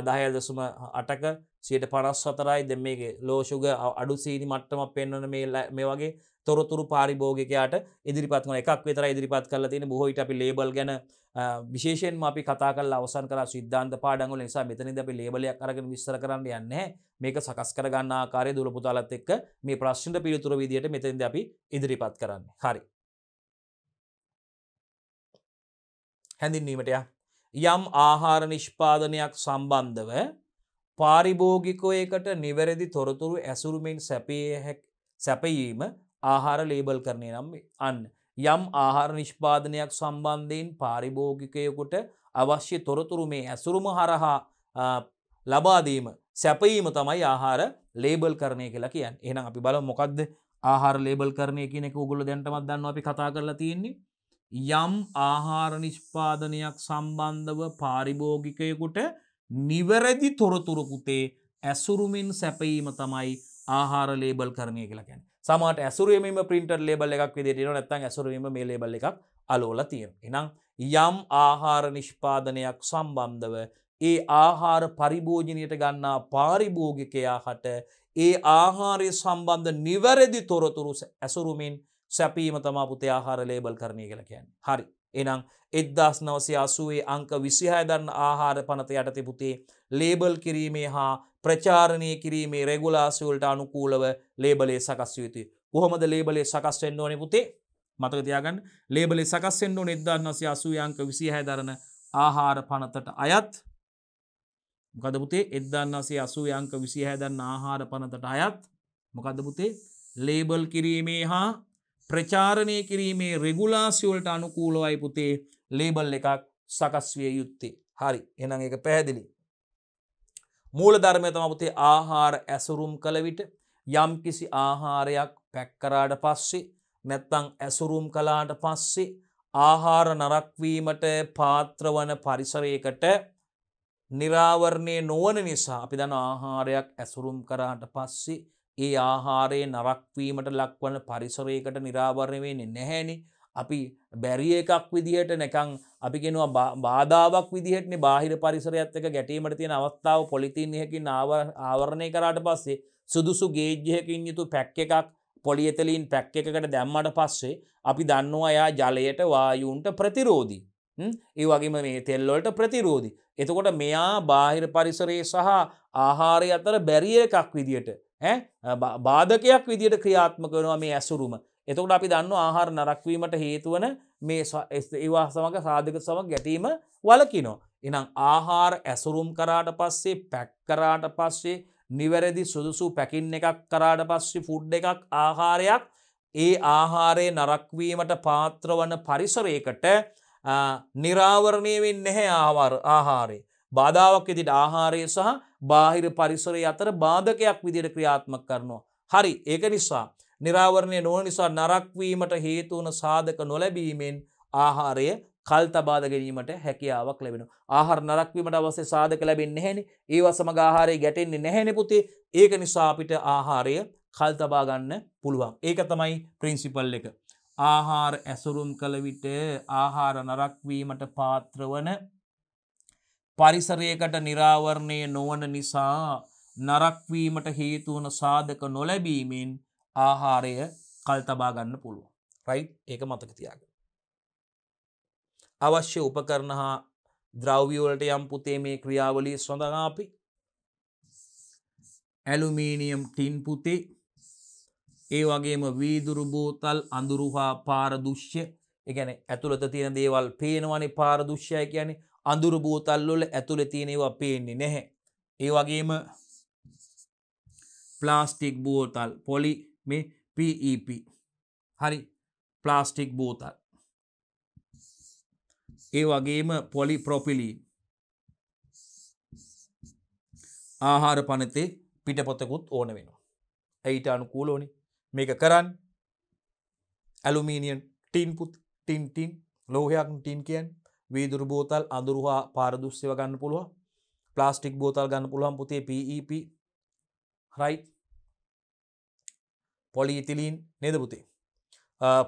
දහයල් දසුම අටක සියට පනස් සතරයි දෙ මේ ලෝෂුග අඩු සීනි මට්ටමක් පෙන්වන මේ වගේ තොරතුරු පාරිභෝගකයාට ඉදිරිපත් වන එකක් විතර ඉදිරිපත් කල තියෙන බොහෝයිට අපි ලේබල් ගැන විශේෂෙන් අපි කතා කල අවසන් කර සිද්ධාන්ත පාඩගල නිසා මෙතනද අපි ලේබලයක් කරගෙන විස්තර කරන්න යන්නේ මේක සකස් කරගන්න ආකාරය දුරපුතාලත් එක්ක මේ ප්‍රශ්නට පිළිතුර විදියට මෙතෙන්ද අපි ඉදිරිපත් කරන්න හරි හැඳින්වීමටය යම් ආහාර නිෂ්පාදනයක් සම්බන්ධව පාරිභෝගිකෝයකට නිවැරදි තොරතුරු ඇසුරුමෙන් සැපයීම ආහාර ලේබල් කරනය නම් අන්න. යම් ආහාර නිෂ්පාදනයක් සම්බන්ධයෙන් පාරිභෝගිකයකුට අවශ්‍ය තොරතුරු මේ ඇසුරුම හරහා ලබාදීම සැපීම තමයි ආහාර ලේබල් කරණය කියලා කියන්න එනම් අපි බල මොකක්ද ආහාර ලේබල් කරණය කියනෙක උගුල දැන්ටමත් දන්න අපි කතා කරලා තියෙන්නේ. යම් ආහාර නිෂ්පාදනයක් සම්බන්ධව පාරිභෝගිකයකුට නිවැරදි තොරතුරකුතේ ඇසුරුමින් සැපීම තමයි ආහාර ලේබල් කරණය කියලා ගැන සමට ඇසුරීම පින්ට ලබල් එකක් විදිරන නැත්තන් ඇසුරීම මේ ලබල් එකක් අලෝල තියෙන් එනම් යම් ආහාර නිෂ්පාදනයක් සම්බන්ධව ඒ ආහාර පරිභෝජනයට ගන්නා පාරිභෝගිකයා හට ඒ ආහාරය සම්බන්ධ නිවැරදි තොරතුරු ඇසුරුමින් සැපීම තමා පුතේ ආහාර ලේබල් කරණය කළ කියන්න හරි එනම් එද්දස් නවසයාසුවේ අංක විසිහයදන්න ආහාර පනත යටතිපුතේ ලේබල් කිරීමේ හා ප්‍රචාරණය කිරීමේ රෙගුලාසිවල්ට අනුකූලව ලේබලේ සකස් යුතුයි. කොහොමද ලේබලේ සකස්වෙන්න ඕනෙ පුතේ මතකතියාගන්න ලේබලේ සකස්සෙන් ඕන එද්දන්නසය අසුවේ අංක විසිහයදරන ආහාර පනතට අයත් ගදපුතේ එද්දන්නසේ අසුවේ අංක විසිහයදන්න ආහාර පනතට අයත් මොකදපුතේ ලේබල් කිරීමේ හා ප්‍රචාරණය කිරීමේ රෙගුලාසිවල්ට අනුකූලවයි පුතේ ලේබල් එකක් සකස්විය යුත්තේ හරි එනම් එක පැහැදිලි. මූල ධර්මය තමපුතේ ආහාර ඇසුරුම් කළ විට යම් කිසි ආහාරයක් පැක්කරාට පස්සේ නැත්තං ඇසුරුම් කලාට පස්සේ ආහාර නරක්වීමට පාත්‍රවන පරිසරයකට නිරාවරණය නොවන නිසා අපි දන ආහාරයක් ඇසුරුම් කරාට පස්සේ ඒ ආහාරයේ නරක්වීමට ලක්වන පරිසරයකට නිරාවරණය වෙන්නේ නැහැනි අපි බැරිය එකක් විදිහට නැකං අපිගෙනවා බාධාවක් විදිහටන බාහිර පරිසරයත් එක ගැටීමට තියෙන අවස්ථාව පොලිතින්යකින් ආවරණය කරාට පස්සේ සුදුසු ගේජ්‍යයකින් යුතු පැක් එකක් පොලියතලින් පැක් එකකට දැම්මට පස්සේ අපි දන්නවා එයා ජලයට වායුන්ට ප්‍රතිරෝධී. ඒ වගේම මේ තෙල්ලොලට ප්‍රතිරෝධි. එතකොට මෙයා බාහිර පරිසරයේ සහ ආහාරය අතර බැරිය එකක් විදියට බාධකයක් විදිට ක්‍රියාත්ම කරනවා මේ ඇසුරුම එතකට අපි දන්න ආහාර නරක්වීමට හේතුවන මේ ඒවා සමඟ සාධක සමක් ගැටීම වලකිනෝ. එනම් ආහාර ඇසුරුම් කරාට පස්සේ පැක් කරාට පස්සේ නිවැරදි සුදුසු පැකින් එකක් කරාට පස්සේ ෆුඩ් එකක් ආහාරයක් ඒ ආහාරයේ නරක්වීමට පාත්‍රවන පරිසරයකට නිරාවරණය වෙන්නේ නැහැ ආහාරය. බාධාවක් ඉදිට ආහාරය සහ බාහිර පරිසරය අතර බාධකයක් විදියට ක්‍රියාත්මක කරනවා. හරි ඒක නිසා නිරාවරණය නොවන නිසා නරක්වීමට හේතුවන සාධක නොලැබීමෙන් ආහාරය කල් තබාද ගැනීමට හැකියාවක් ලැබෙන. ආහාර නරක්වීමට අවස්සේ සාධක ලැබෙන් නැහැනි ඒව සමඟ ආහාරය ගැටෙන්නේ නැහැනෙපුතේ ඒක නිසා අපිට ආහාරය කල් තබාගන්න පුළුවන්. ඒක තමයි ප්‍රින්සිපල් එක. ආහාර ඇසුරුම් කළ විට ආහාර නරක්වීමට පාත්‍රවන පරිසරයකට නිරාවරණය නොවන නිසා නරක්වීමට හේතුවන සාධක නොලැබීමෙන් ආහාරය කල්තබා ගන්න පුළුව. රයි් ඒක මතක තියාග. අවශ්‍ය උපකරණ හා ද්‍රව්‍යවලට යම් පුතේ මේ ක්‍රියාවලී සොඳඟ අපි ඇලුමීනියම් ටින් පුතේ ඒ වගේම වීදුරු බෝතල් අඳුරුහා පාරදුෂ්‍ය එකැන ඇතුළත තියෙන දේවල් පේනවනේ පාරදුෂ්‍යය කියන්නේ අඳුරු බෝතල්ලොල ඇතුළ තියෙනවා පේන්නේ නැහැ. ඒ වගේම ප්ලාස්ටික් බෝතල් පොලි මේ PEP e හරි ප්ලාස්ටික් බෝතල් ඒ වගේම පොලි ප්‍රොපිලී ආහාර පනතේ පිටපොතකුත් ඕන වෙනවා. ඇයිට අනුකූලෝනි මේක කරන්න ඇලුමීනියන් ටීන්පුත් ටින්ටින් ලෝහයක් ටීන් කියන් වීදුරු බෝතල් අඳුරුහා පාරදුස්සව ගන්න පුළුව ප්ලාස්ටික් බෝතල් ගන්න පුළුවන් පුතේ පීප රයි e පොලි ඉතිලීන් නේද පුතේ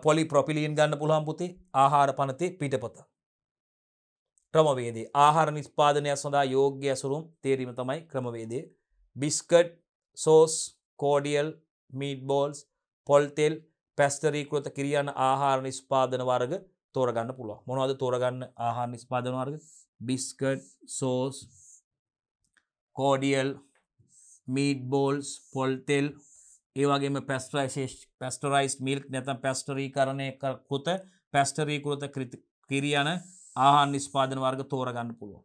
පොලි ප්‍රොපිලීන් ගන්න පුළුවන් පුතේ ආහාර පනතේ පිටපත ක්‍රමවේදේ ආහාර නිස්පාදනයක් සඳහා යෝග්‍ය ඇසුරුම් තේරීම තමයි ක්‍රමවේදේ බිස්කට් සෝස් කෝඩියල් මීඩ්බෝල්ස් පොල්තෙල් පැස්තරීකෘත කිරියන ආහාර නිස්පාදන වර්ග තෝරගන්න පුළුව මොනවද තෝරගන්න ආහා නිස්පාදනවර්ග biscuit sauce cordial meatballs පොල්තෙල් ඒවගේම පැස්ටරයිශේෂ් පැස්ටරයිස් මිල්ක් නැතම් පැස්ටරී කරණය කෘත පැස්ටරීකෘත කිරියන ආහා නිස්පාදන වර්ග තෝරගන්න පුළුව.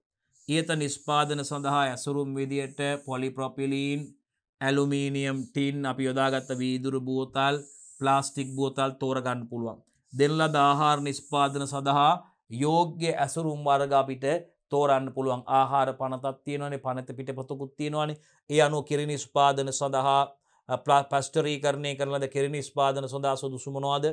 ඒත නිස්පාදන සඳහා ඇසුරුම් විදියට පොලිප්‍රොපිලීන් ඇලුමීනියම් ටින් අපි යොදාගත්ත වීදුරු බෝතල් ප්ලාස්ටික් බෝතල් තෝරගන්න පුළුවන් දෙල්ලද ආහාර නිස්පාදන සඳහා යෝග්‍ය ඇසුරුම් වර්ග අපිට තෝරන්න පුළුවන් ආහාර පනතත් තියෙනවනේ පනත පිට පොතකුත් තියෙනවානේ ඒ අනුව කිරි නිස්පාදන සඳහා පැස්ටරීකරණය කරලද කෙරි නිස්පාදන සඳහා සුදුසුමනවාද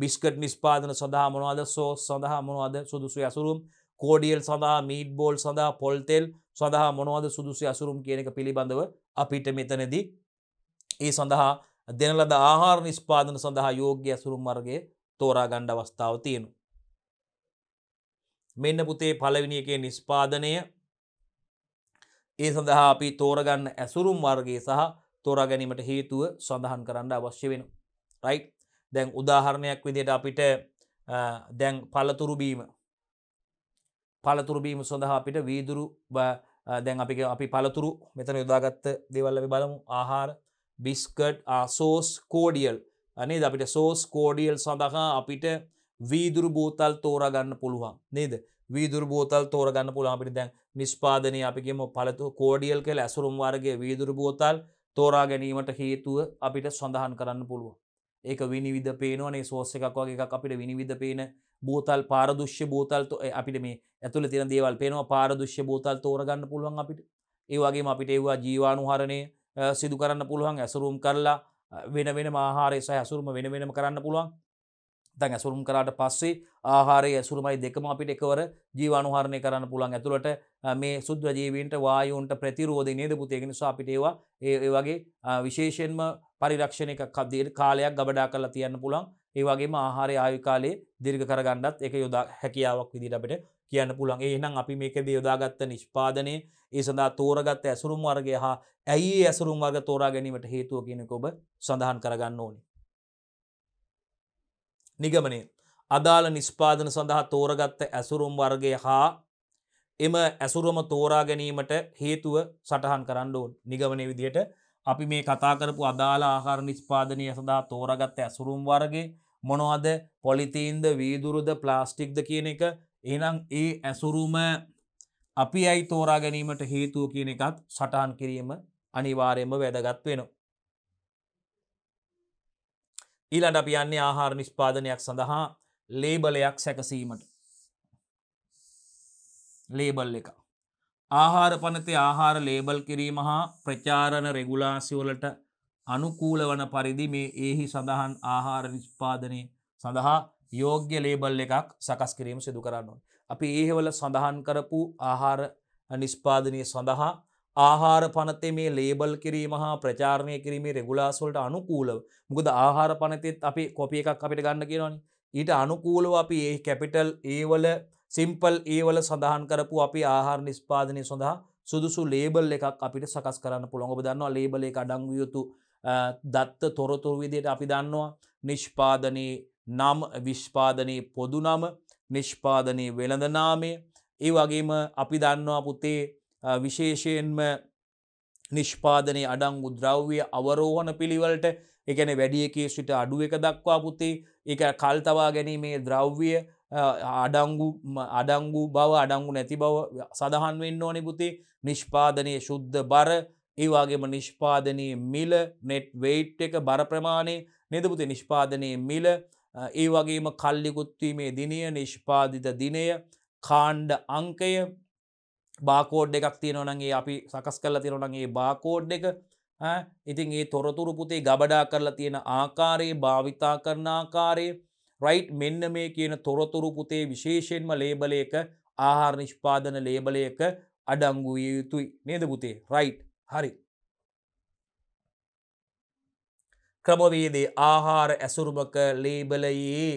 බිස්කට් නිස්පාදන සඳහා මොනවාද සෝස් සඳහා මොනවාද සුදුසු ඇසුරුම් කෝඩියල් සඳහා මීඩ් බෝල් සඳහා පොල්තෙල් සඳහා මොනවද සුදුසු ඇසුරුම් කියන එක පිළිබඳව අපිට මෙතනදී ඒ සඳහා දෙනලද ආහාර නිස්පාදන සඳහා යෝග්‍ය ඇසුරුම් වර්ගයේ තෝරා ගණ්ඩ අවස්ථාව තියෙනු. මෙන්න පුතේ පලවිනිියගේ නිස්්පාදනය ඒ සඳහා අපි තෝරගන්න ඇසුරුම් වර්ගේ සහ තෝරා ගැනීමට හේතුව සඳහන් කරන්න අවශ්‍ය වෙන. රයි් දැන් උදාහරණයක් විදියට අපිට දැන් පලතුරුබීම පලතුරුබීම සඳහා අපිට වීදුරු දැන් අපි අපි පලතුරු මෙතන යොදාගත්ත දෙවල්ලවි බලමු ආහාර බිස්කට් ආසෝස් කෝඩියල් අනේ අපිට සෝස් කෝඩියල් සඳහා අපිට වීදුරු බෝතල් තෝරගන්න පුළුවන් නේද වීදුර බෝතල් තෝරගන්න පුළුවන් අපිට දැන් නිෂ්පාදනය අපිගේම පළතු කෝඩියල් කෙල ඇසුරුම් වර්ගේ වීදුරු බෝතල් තෝරා ගැනීමට හේතුව අපිට සඳහන් කරන්න පුළුවන් ඒක විනිවිධ පේනවනේ සෝස්ස එකක් වගේ එකක් අපිට විනිවිධ පේන බෝතල් පාරදුෂ්‍ය බෝතල් අපිට මේ ඇතුළ තින දේවල් පේනවා පාරදුෂ්‍ය බෝතල් තෝරගන්න පුළුවන් අපිට ඒවගේ අපිට ඒවා ජීවානුහරණය සිදු කරන්න පුළුවන් ඇසුරුම් කරලා වෙන වෙන ආහාරය සහ ඇසුරුම වෙන වෙනම කරන්න පුළුවන් තැන් ඇසුරුම් කරාට පස්සේ ආහාරය ඇසුරුමයි දෙකම අපිට එකවර ජීවානුහරණය කරන්න පුළුවන් ඇතුළට මේ සුද්ව ජීවීන්ට වායුන්ට ප්‍රතිරෝධය නේද පුතයගෙන නිසා අපිට ඒවා ඒ වගේ විශේෂෙන්ම පරිරක්ෂණයක කදදිර් කාලයක් ගබඩා කරලා තියන්න පුළන් ඒවගේම ආහාරය ආයුකාලයේ දිර්ග කරගණ්ඩත් එක යොදා හැකියාවක් විදිට අපට කියන්න පුළන් ඒනම් අපි මේකද යොදාගත්ත නිෂ්පාදනය ඒ සඳහා තෝරගත්ත ඇසුරුම් වර්ගය හා ඇයි ඇසුරුම් වර්ග තෝරා ගැනීමට හේතුව කියෙනෙක ඔබ සඳහන් කරගන්න ඕනි. නිගමනේ අදාළ නිස්්පාදන සඳහා තෝරගත්ත ඇසුරුම් වර්ගය හා එම ඇසුරුම තෝරා ගැනීමට හේතුව සටහන් කරන්න ඕන් නිගමනය විදියට අපි මේ කතා කරපු අදාළ ආහාර නිස්පාදනය සඳහා තෝරගත්ත ඇසුරුම් වර්ගේ මොනවද පොලිතීන්ද වීදුරුද ප්ලාස්ටික්ද කියන එක එනම් ඒ ඇසුරුම අපි අයි තෝරා ගැනීමට හේතුව කියන එකත් සටහන් කිරීම අනිවාරයෙන්ම වැදගත් වෙනවා. ඊළඟ අපි යන්නේ ආහාර නිස්පාදනයක් සඳහා ලේබලයක් සැකසීමට ලේබල් එකක් ආහාර පනතේ ආහාර ලේබල් කිරීම හා ප්‍රචාරණ රෙගුලාසිවලට අනුකූල වන පරිදි මේ ඒහි සඳහන් ආහාර නිෂ්පාදනය සඳහා යෝග්‍ය ලේබල් එකක් සකස් කිරීම සිදු කරන්නවා. අපි ඒහෙවල සඳහන් කරපු ආහාර නිෂ්පාදනය සඳහා ආහාර පනතේ මේ ලේබල් කිරීම හා ප්‍රචාරණය කිරීමේ රෙගුලාස්වලට අනුකූලව මුකද ආහාර පනතෙත් අපි කොපිය එකක් අපිට ගන්න කියනනි ඊට අනුකූලව අපි ඒ කැපිටල් ඒවල සිම්පල් ඒවල සඳහන් කරපු අපි ආහාර නිස්පාදනය සඳහා සුදුසු ලේබල් එකක් අපිට සකස් කරන්න පුළොඟ දන්නවා ලේබල එක අඩංගයුතු දත්ත තොරතුරු විදියට අපි දන්නවා නිෂ්පාදනයේ නම් විශ්පාදනයේ පොදුනම නිෂ්පාදනයේ වෙළඳනාමය ඒ වගේම අපි දන්නවා පුතේ විශේෂයෙන්ම නිෂ්පාදනය අඩං උද්‍රව්‍ය අවරෝහණ පිළිවලට එකන වැඩියකේ සිට අඩුව එක දක්වා පුතේ එක කල්තවා ගැනීමේ ද්‍රව්‍ය අඩංගු අඩංගු බව අඩංගු නැති බව සඳහන් වෙන්න ඕනි පුති නිෂ්පාදනය ශුද්ධ බර ඒවාගේම නිෂ්පාදනයේ මිල නෙට් වෙයිට් එක බර ප්‍රමාණය නිදපුති නිෂ්පාදනයේ මිල ඒ වගේම කල්ලිකුත්වීමේ දිනය නිෂ්පාදිත දිනය කාණ්ඩ අංකය බාකෝඩ් එකක් තියෙනවනගේ අපි සකස් කරලා තිරනගේ බාකෝඩ් එක ඉතින් ඒ තොරතුරු පුතේ ගබඩා කරලා තියෙන ආකාරයේ භාවිතා කරන ආකාරයේ රයිට් මෙන්න මේ කියන තොරතුරු පුතේ විශේෂයෙන්ම ලේබලයක ආහාර නිෂ්පාදන ලේබලයක අඩංගු විය යුතුයි නේද පුතේ රයිට් හරි ක්‍රමවේදේ ආහාර ඇසුරුමක ලේබලයේ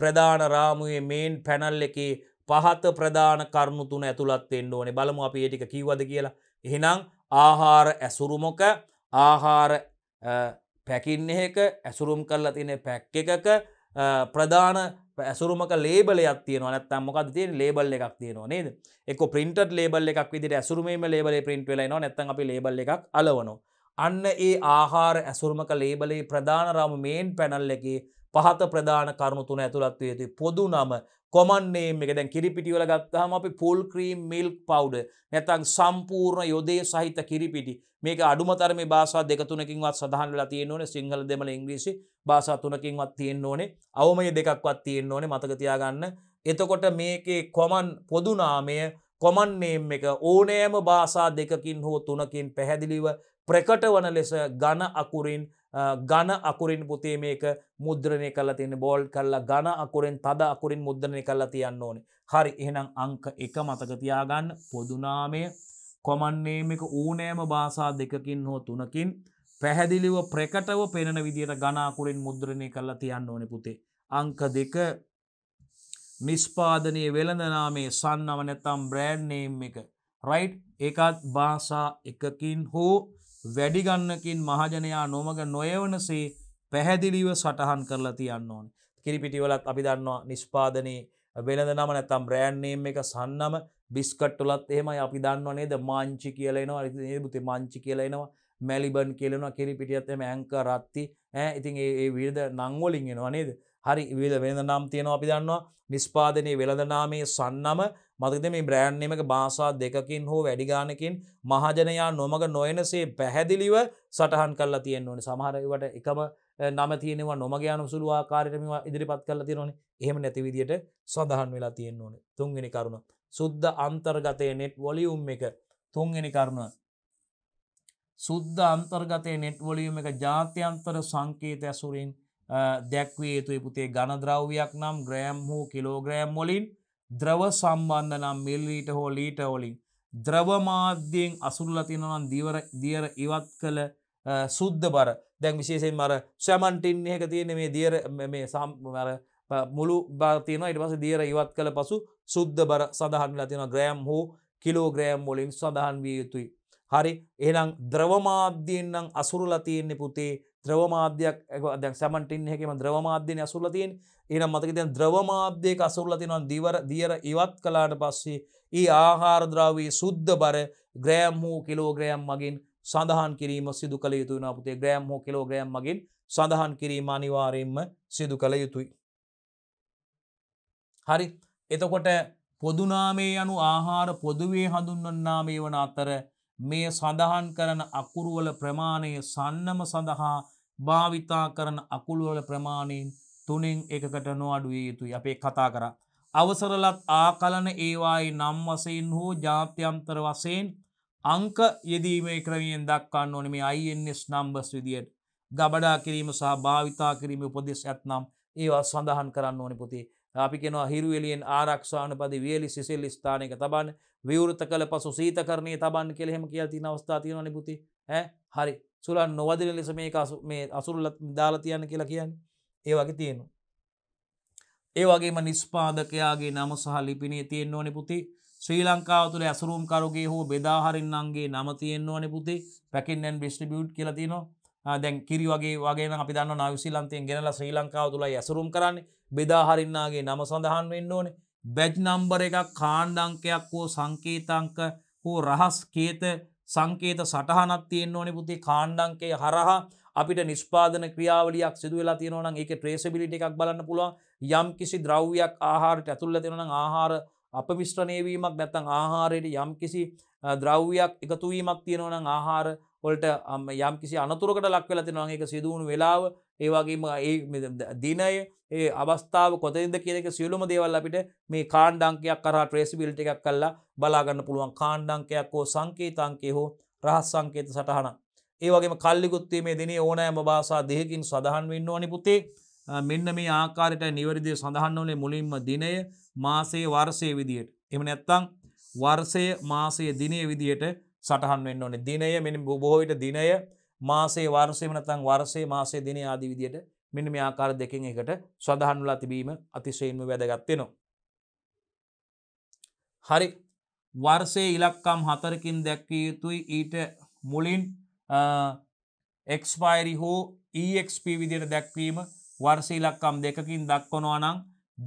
ප්‍රධාන රාමුවේ මේන් පැනල් එකේ පහත ප්‍රධාන කරුණු තුන ඇතුළත් එන්න ඕනේ බලමු අපි ඒ ටික කිව්වද කියලා එහෙනම් ආහාර ඇසුරුමක ආහාර පැකින්නක ඇසුරුම් කරලා තින පැක් එකක ප්‍රධාන ඇසුරුමක ලේබලයක් තියන නැත්තම් මොකද තිය ලේබල් එකක් තියනවා නේද එක පින්ට ලේබල් එකක් විදිට ඇසුරුමේම ලේබල පින්ට වෙලයිනවා නැත්තන් අපි ලේබල් එකක් අලවනවා. අන්න ඒ ආහාර ඇසුරුමක ලේබලේ ප්‍රධානරම මේන් පැනල් එකේ පහත ප්‍රධාන කරුණු තුන ඇතුළත්ව යුතු පොදු නම කොමන්නේ එක දැන් කිරිපිටිවල ගත්තාම අපි ෆුල් ක්‍රීම් මිල්ක් පවුඩර් නැත්නම් සම්පූර්ණ යොදේ සහිත කිරිපිටි මේක අඩුම තරමේ භාෂා දෙක තුනකින්වත් සඳහන් වෙලා තියෙන්න ඕනේ සිංහල දෙමළ ඉංග්‍රීසි භාෂා තුනකින්වත් තියෙන්න ඕනේ අවමය දෙකක්වත් තියෙන්න ඕනේ මතක තියාගන්න එතකොට මේකේ කොමන් පොදු නාමය කොමන් නේම් එක ඕනෑම භාෂා දෙකකින් හෝ තුනකින් පැහැදිලිව ප්‍රකට වන ලෙස ඝන අකුරින් ගණ අකුරින් පුතේ මේක මුද්‍රණය කලා තියෙන බෝල් කල්ලා ගණ අකුරෙන් තද අකුරින් මුද්‍රණය කල්ලා තියන්න ඕන හරි එහෙනම් අංක එක මතකතියාගන්න පොදුනාමය කොමන්නේමික ඌනෑම භාසා දෙකකින් හෝ තුනකින් පැහැදිලිව ප්‍රකටව පෙනෙන විදිට ගණාකුරින් මුද්‍රණය කල්ලා තියන්න ඕන පුතේ අංක දෙක නිස්්පාදනය වෙළඳනාමේ සන්නව නැතම් බ්‍රෑඩ් නේම් එක රයිට් එකත් භාසා එකකින් හෝ වැඩිගන්නකින් මහජනයා නොමග නොයවනසේ පැහැදිලිව සටහන් කරලා තියන්න ඕන. කිරිපිටිවලත් අපි දන්නවා නිෂ්පාදනයේ වෙළඳ නම නැතම් බ්‍රෑන්්නේම් එක සන්නම බිස්කට්ටුලත් එහෙමයි අපි දන්නවනේද මාංචි කියලනවා ඒබුති මංචි කියලනවා මැලිබන් කියලනවා කිරිපිටියත් එම ඇංක රත්ති ඇ ඉතින් ඒ විර්ද නංවලින්ගෙනවා නේද හරි විල වෙනදනම් තියෙනවා අපි දන්නවා නිස්පාදනය වෙළඳනාමේ සන්නම මතකද මේ බ්‍රෑන්්නමක භාසා දෙකින් හෝ වැඩිගානකින් මහජනයා නොමග නොයනසේ පැහැදිලිව සටහන් කල්ලා තියෙන් ඕනි සමහරවට එකම නම තියෙනවා නොමගයානු සුළු ආකාරයටම ඉදිරිපත් කල තිරන එහෙම නැතිවිදියට සඳහන් වෙලා තියෙන් ඕන තුන්ගෙන කරුණ සුද්ධ අන්තර්ගතය නෙට් වොලියුම් එක තුන්ගෙන කරුණ සුද්ධ අන්තර්ගතය නෙට් වොලියුම් එක ජාත්‍යන්තර සංකේත ඇසුරින් දැක්විය යුතුයි පුතේ ගණද්‍රව්‍යයක් නම් ග්‍රෑම් හෝ කිලෝග්‍රෑම් වොලින් ද්‍රව සම්බන්ධ නම් මිල්ලීට හෝ ලීට වොලින් ද්‍රවමාධ්‍යයෙන් අසුල්ලතිනනම් දිවර දියර ඉවත් කළ සුද්ධ බර දැන් විශේෂෙන් මර සැමන්ටින් එක තියෙන මේ දියර මේ සම්මර මුළු බාතියන ඉට පස දියර ඉවත් කළ පසු සුද්ධ බර සඳහන් ලතින ග්‍රෑම් හෝ කිලෝග්‍රෑම් මොලින් සඳහන් විය යුතුයි. හරි එනම් ද්‍රවමාධ්‍යයෙන් නම් අසුරුලතියන්නේ පුතේ ද්‍රවමාධ්‍යයක් ඇදයක් සැමටින් එකම ද්‍රවමාධ්‍යන අසුල්ලතියෙන් එනම් මතක දැන් ද්‍රවමාධ්‍යයක අසුල්ලතිනවන් දිවර දියර ඉවත් කලාට පස්සේ ඒ ආහාරද්‍රාවී සුද්ධ බර ග්‍රෑම් හෝ කිලෝග්‍රෑම් මගින් සඳහන් කිරීම සිදු කළ යුතුයි නාපුතේ ග්‍රෑම් හෝ කිලෝග්‍රෑම් මගින් සඳහන් කිරීම අනිවාරයෙන්ම සිදු කළ යුතුයි. හරි එතකොට පොදුනාමේ යනු ආහාර පොදුවේ හඳුන්වන්නාමේ වන අතර මේ සඳහන් කරන අකුරුවල ප්‍රමාණය සන්නම සඳහා භාවිතා කරන අකුළුවල ප්‍රමාණයෙන් තුනෙන් එකකට නොඅඩුවේ යුතුයි අපේ කතා කර. අවසරලත් ආකලන ඒවායි නම් වසයෙන් හෝ ජාත්‍යන්තර වසයෙන් අංක යෙදීමේ ක්‍රමියෙන් දක්කන්න ඕනම අයිස් නම්බස් විදියට ගබඩා කිරීම සහ භාවිතා කිරීම උපදෙස් ඇත්නම් ඒවා සඳහන් කරන්න ඕනි පොතේ අපි කෙනවා හිරුවලියෙන් ආරක්ෂාන පද වියලි සිසිල් ස්ථානක තබන් විවෘත කළ පසු සීතකරණය තබන් කෙළෙම කියල්ති අවස්ථාතියන නිපුති හරි සුලන් නොවදින ලෙස මේ මේ අසුරුල දාලා තියන්න කියලා කියන්න ඒ වගේ තියෙනු. ඒ වගේම නිස්්පාදකයාගේ නම සහ ලිපිනේ තියෙන් ඕනෙ පුති ශ්‍රී ලංකාව තුළ ඇසුරුම් කරුගේ හෝ බෙදාහරින්නන්ගේ නම තියෙන් ඕනෙ පුති පැකින්ෙන් බිස්ටිබියුට් කියලතිනවා දැන් කිරි වගේ වගේ අපි දන්න නවිසිලන්තයෙන් ගෙනල ශ්‍රී ලංකාව තුළ ඇසුරුම් කරන්න බෙදාහරින්නාගේ නම සඳහන් වෙන්න ඕන බැජ් නම්බර එක කාණ්ඩංකයක් හෝ සංකේතංක හෝ රහස් කේත සංකේත සටහනක් තියෙන්න්න ඕනි පුති කාණ්ඩංකේ හරහා අපිට නිස්පාදන ක්‍රියාවලයක් සිදුවෙලා තියෙනවන එක ට්‍රේසබිලිට එකක් බලන්න පුළුව යම් කිසි ද්‍රව්‍යයක් ආහාරට ඇතුල්ල තිෙනන ආහාර අප මිශ්‍රණයවීමක් නැත්තං ආහාරයට යම් කිසි ද්‍රව්‍යයක් එකතුවීමක් තියෙනවන ආහාර ඔොලට යම් කිසි අනතුරකට ලක්වෙල තිෙනවා එක සිදුවුණු වෙලාව ඒවාගේම ඒ දිනය ඒ අවස්ථාව කොතද කියනෙක සියලුම දේවල් අපිට මේ කාණ්ඩංකයක් කර ට්‍රේසිබිල්ට එකක් කල්ලා බලාගන්න පුළුවන් කාණ්ඩංකයක් හෝ සංකේතංකය හෝ රහස් සංකේත සටහන. ඒවගේ කල්ලිකුත්තේ මේ දින ඕනෑම බාසා දෙහකින් සඳහන් වෙන්න ඕනි පුතේ මෙන්න මේ ආකාරයට නිවැරදිය සඳහන් වනේ මුලින්ම දිනය මාසේ වර්සය විදියට. එම නැත්තං වර්සය මාසය දිනය විදියට සටහන් වෙන්න ඕනේ දිනය මෙ බොහෝවිට දිනය මාසේ වර්සය වනතන් වර්සේ මාසේ දින ආදී විදියට මෙන්න මේ ආකාර දෙකෙන් එකට සඳහන්වලා තිබීම අතිශයෙන්ම වැදගත්වෙනවා. හරි වර්සේ ඉලක්කම් හතරකින් දැක්විය යුතුයි ඊට මුලින් එක්ස්පයිරි හෝ ඒක්ප e විදියට දැක්වීම වර්සේ ඉලක්කම් දෙකකින් දක්වනවා නම්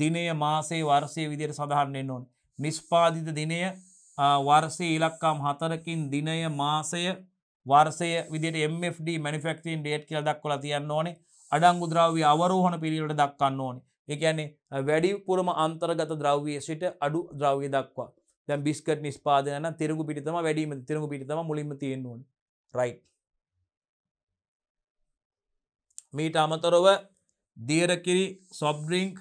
දිනය මාසේ වර්සය විදියට සඳහන්නෙන් ඕන් නිස්පාදිත දිනය වර්සේ ඉලක්කම් හතරකින් දිනය මාසය වර්සය විදිට MFD මනිෆෙක්ටන් ඩේට් කියල දක්වලා තියන්න ඕනේ අඩංගු ද්‍රව්‍ය අවරෝහණ පිළිවට දක්කන්න ඕනේ එකන්නේ වැඩි පුරම අන්තර්ගත ද්‍රව්වයේ සිට අඩු ද්‍රව්‍ය දක්වා දැ බිස්කට නිස්පාදන තිරගු පිටම වැඩීම තිරගු පිටම මුලිම තියෙන්වුවන් රයි මීට අමතරව දීරකිරි සොබ්රිංක්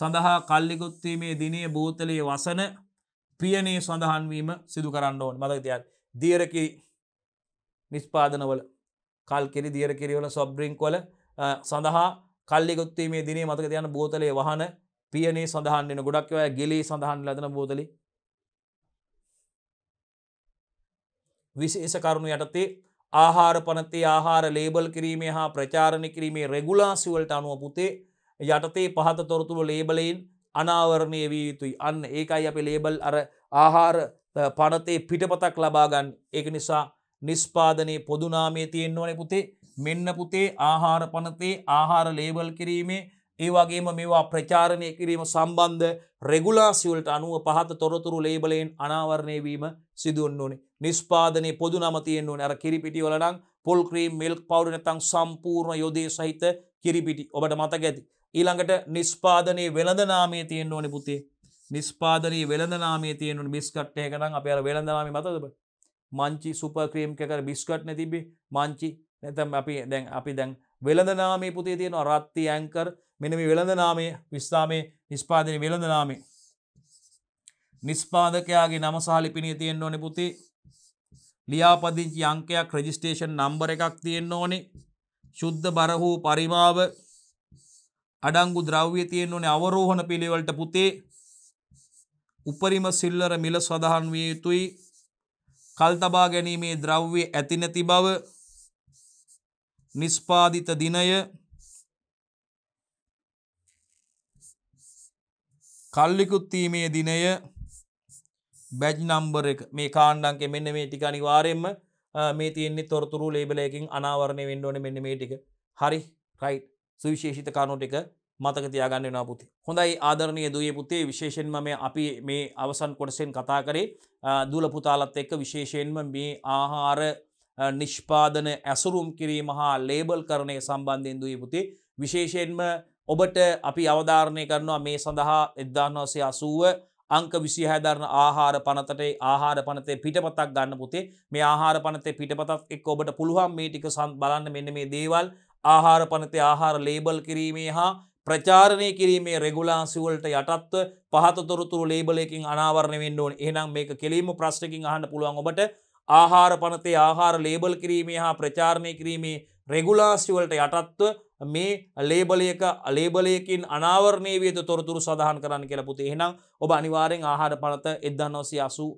සඳහා කල්ලිකුත්වීමේ දිනේ බූතලයේ වසන පියනේ සඳහන්වීම සිදු කරන්න ඕන් මදකතියක් දීරකිරි නිස්්පාදනවල කල් කෙරි දියර කිරවල සොබ්්‍රිංක් වල සඳහා කල්ලිගොත්වීමේ දිනේ මතක තියන බෝතලේ වහන පියනේ සඳහන්න්න ගොඩක්ව ගෙලේ සඳහන් ලදන බෝතලි විශේෂ කරුණු යටතේ ආහාර පනතේ ආහාර ලේබල් කිරීමේ හා ප්‍රචාරණය කිරීමේ රෙගුලාසිවලට අනුව පුතේ යටතේ පහත තොරතුරු ලේබලයින් අනාවරණය වී යුතුයි අන්න ඒකයි අප ලේබල් අර ආහාර පනතේ පිටපතක් ලබාගන්න ඒක නිසා නිස්්පාදනයේ පොදුනාමේ තියෙන් ඕන පුතේ මෙන්න පුතේ ආහාර පනතේ ආහාර ලේබල් කිරීමේ ඒ වගේම මේවා ප්‍රචාරණය කිරීම සම්බන්ධ රෙගුලාසිවල්ට අනුව පහත තොරතුරු ලේබලයෙන් අනාවරණය වීම සිදුවන්න ඕනේ නිස්්පාදනය පොදු නමතියෙන් ඕන අර කිරිපිටි වලනං පොල්ක්‍රීම් මෙල්ක් පවඩ නැතං සම්පූර්ණ යොදේ සහිත කිරිපිටි ඔබට මතක ඇති. ඊළඟට නිස්්පාදනයේ වෙළඳනාමේ තියෙන් ඕනෙ පුතේ නිස්්පාදනී වෙළඳනාමේ තියෙනු මිස්කට්ටය කනම් අප අර වෙළඳනාම මතදබ මංචි සුපක්‍රීම් කර බිස්කට්න තිබි මංචි නැතම් අපි දැන් අපි දැන් වෙළඳනාමේ පුතේ තියෙන රත්ති ඇංකර් මෙනම වෙළඳනාමේ විස්ථාමේ නිස්්පාදන වෙළඳනාමේ නිස්්පාදකයාගේ නම සාලිපිනය තියෙන්න්න ඕනෙ පුතේ ලියාපදිංචි අංකයක් රජිස්ටේෂන් නම්බර එකක් තියෙන්න්න ඕනේ ශුද්ධ බරහූ පරිමාව අඩංගු ද්‍රව්‍ය තියෙන්න්න ඕනේ අවරෝහණ පිළිවලට පුතේ උපරිම සිල්ලර මිල සඳහන් විය යුතුයි කල් තබා ගැනීමේ ද්‍රව්‍ය ඇති නැති බව නිස්පාදිත දිනය කල්ලිකුත්වීමේ දිනය බැජ් නම්බර එක මේ කාණ්ඩන්ක මෙන්න මේ ටික අනිවාරයෙන්ම මේ තියෙන්නේ තොරතුරු ලේබලයකින් අනාවරණය වෙන්ඩෝන මෙන්න මේ ටික හරි රයි් සුවිශේෂිත කානෝට එක මතක තියාගන්න වෙන පුති. හොඳයි ආදරණය දුවේ පුතේ විශේෂෙන්ම මේ අපි මේ අවසන් කොටසෙන් කතා කරේ දුල පුතාලත් එක්ක විශේෂයෙන්ම මේ ආහාර නිෂ්පාදන ඇසුරුම් කිරීම හා ලේබල් කරණය සම්බන්ධයෙන් දුවේ පුතේ විශේෂයෙන්ම ඔබට අපි අවධාරණය කරනවා මේ සඳහා එදදාන්නවසේ අසුව අංක විසිහදරන ආහාර පනතට ආහාර පනතේ පිටපතක් ගන්න පුතේ මේ ආහාර පනතේ පිටපතක් එක් ඔබට පුළුවන් මේටික සන් බලන්න මෙන්න මේ දේවල් ආහාර පනතේ ආහාර ලේබල් කිරීමේ හා ප්‍රචාරණය කිරීමේ රෙගුලාසිවලට යටත්ව පහතොරතුරු ලේබලයකින් අනාවරණය වෙන්න ඕන එහනම් මේක කෙලීම ප්‍රශ්ටකින් අහන්න පුළුවන් ඔබට ආහාර පනතේ ආහාර ලේබල් කිරීමේ හා ප්‍රචාරණය කිරීමේ රෙගුලාසිවලට යටත්ව මේ ලේබලයක ලේබලයකින් අනාවරණය වේද තොරතුරු සඳහන් කරන්න කියලා පුතේ එහෙනම් ඔබ අනිවාරෙන් ආහාර පනත එදදන්න ඔසි අසු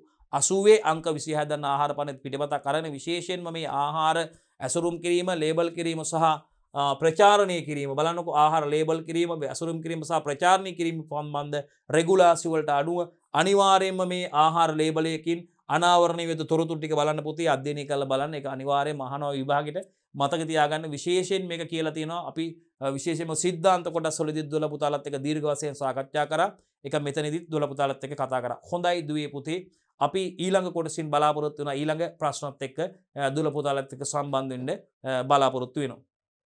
අසුවේ අංක විසිහදන්න ආහාර පනත් පිටපත කරන විශේෂයෙන්ම මේ ආහාර ඇසුරුම් කිරීම ලේබල් කිරීම සහ ප්‍රචාරණය කිරීම බලන්නක ආහාර ලේබල් කිරීම ඇසුරුම් කිරීම සහ ප්‍රචාරණය කිරීම පම්බන්ධ රෙගුලාසිවලට අඩුව අනිවාරයෙන්ම මේ ආහාර ලේබලයකින් අනාවරණය වෙත තොරතුටික බලන්න පුති අධ්‍යනය කළ බලන්න එක අනිවාරය මහනව විභාගට මතක තියාගන්න විශේෂයෙන් මේක කියලා තියෙනවා අපි විශේෂම සිද්ධාන්ත කොට සොලිදිදදුල පුතාලත් එක දීර්ගවසයෙන් සාකච්ඡා කර එක මෙතනිදිත් දුල පුතාලත් එක කතා කර හොඳයි දුවේ පුතේ අපි ඊළඟ කොටසින් බලාපොරොත්තු වන ඊළඟ ප්‍රශ්නත් එක්ක දුල පුතාලත් එක සම්බන්ධෙන්ට බලාපොරොත්තු වෙනවා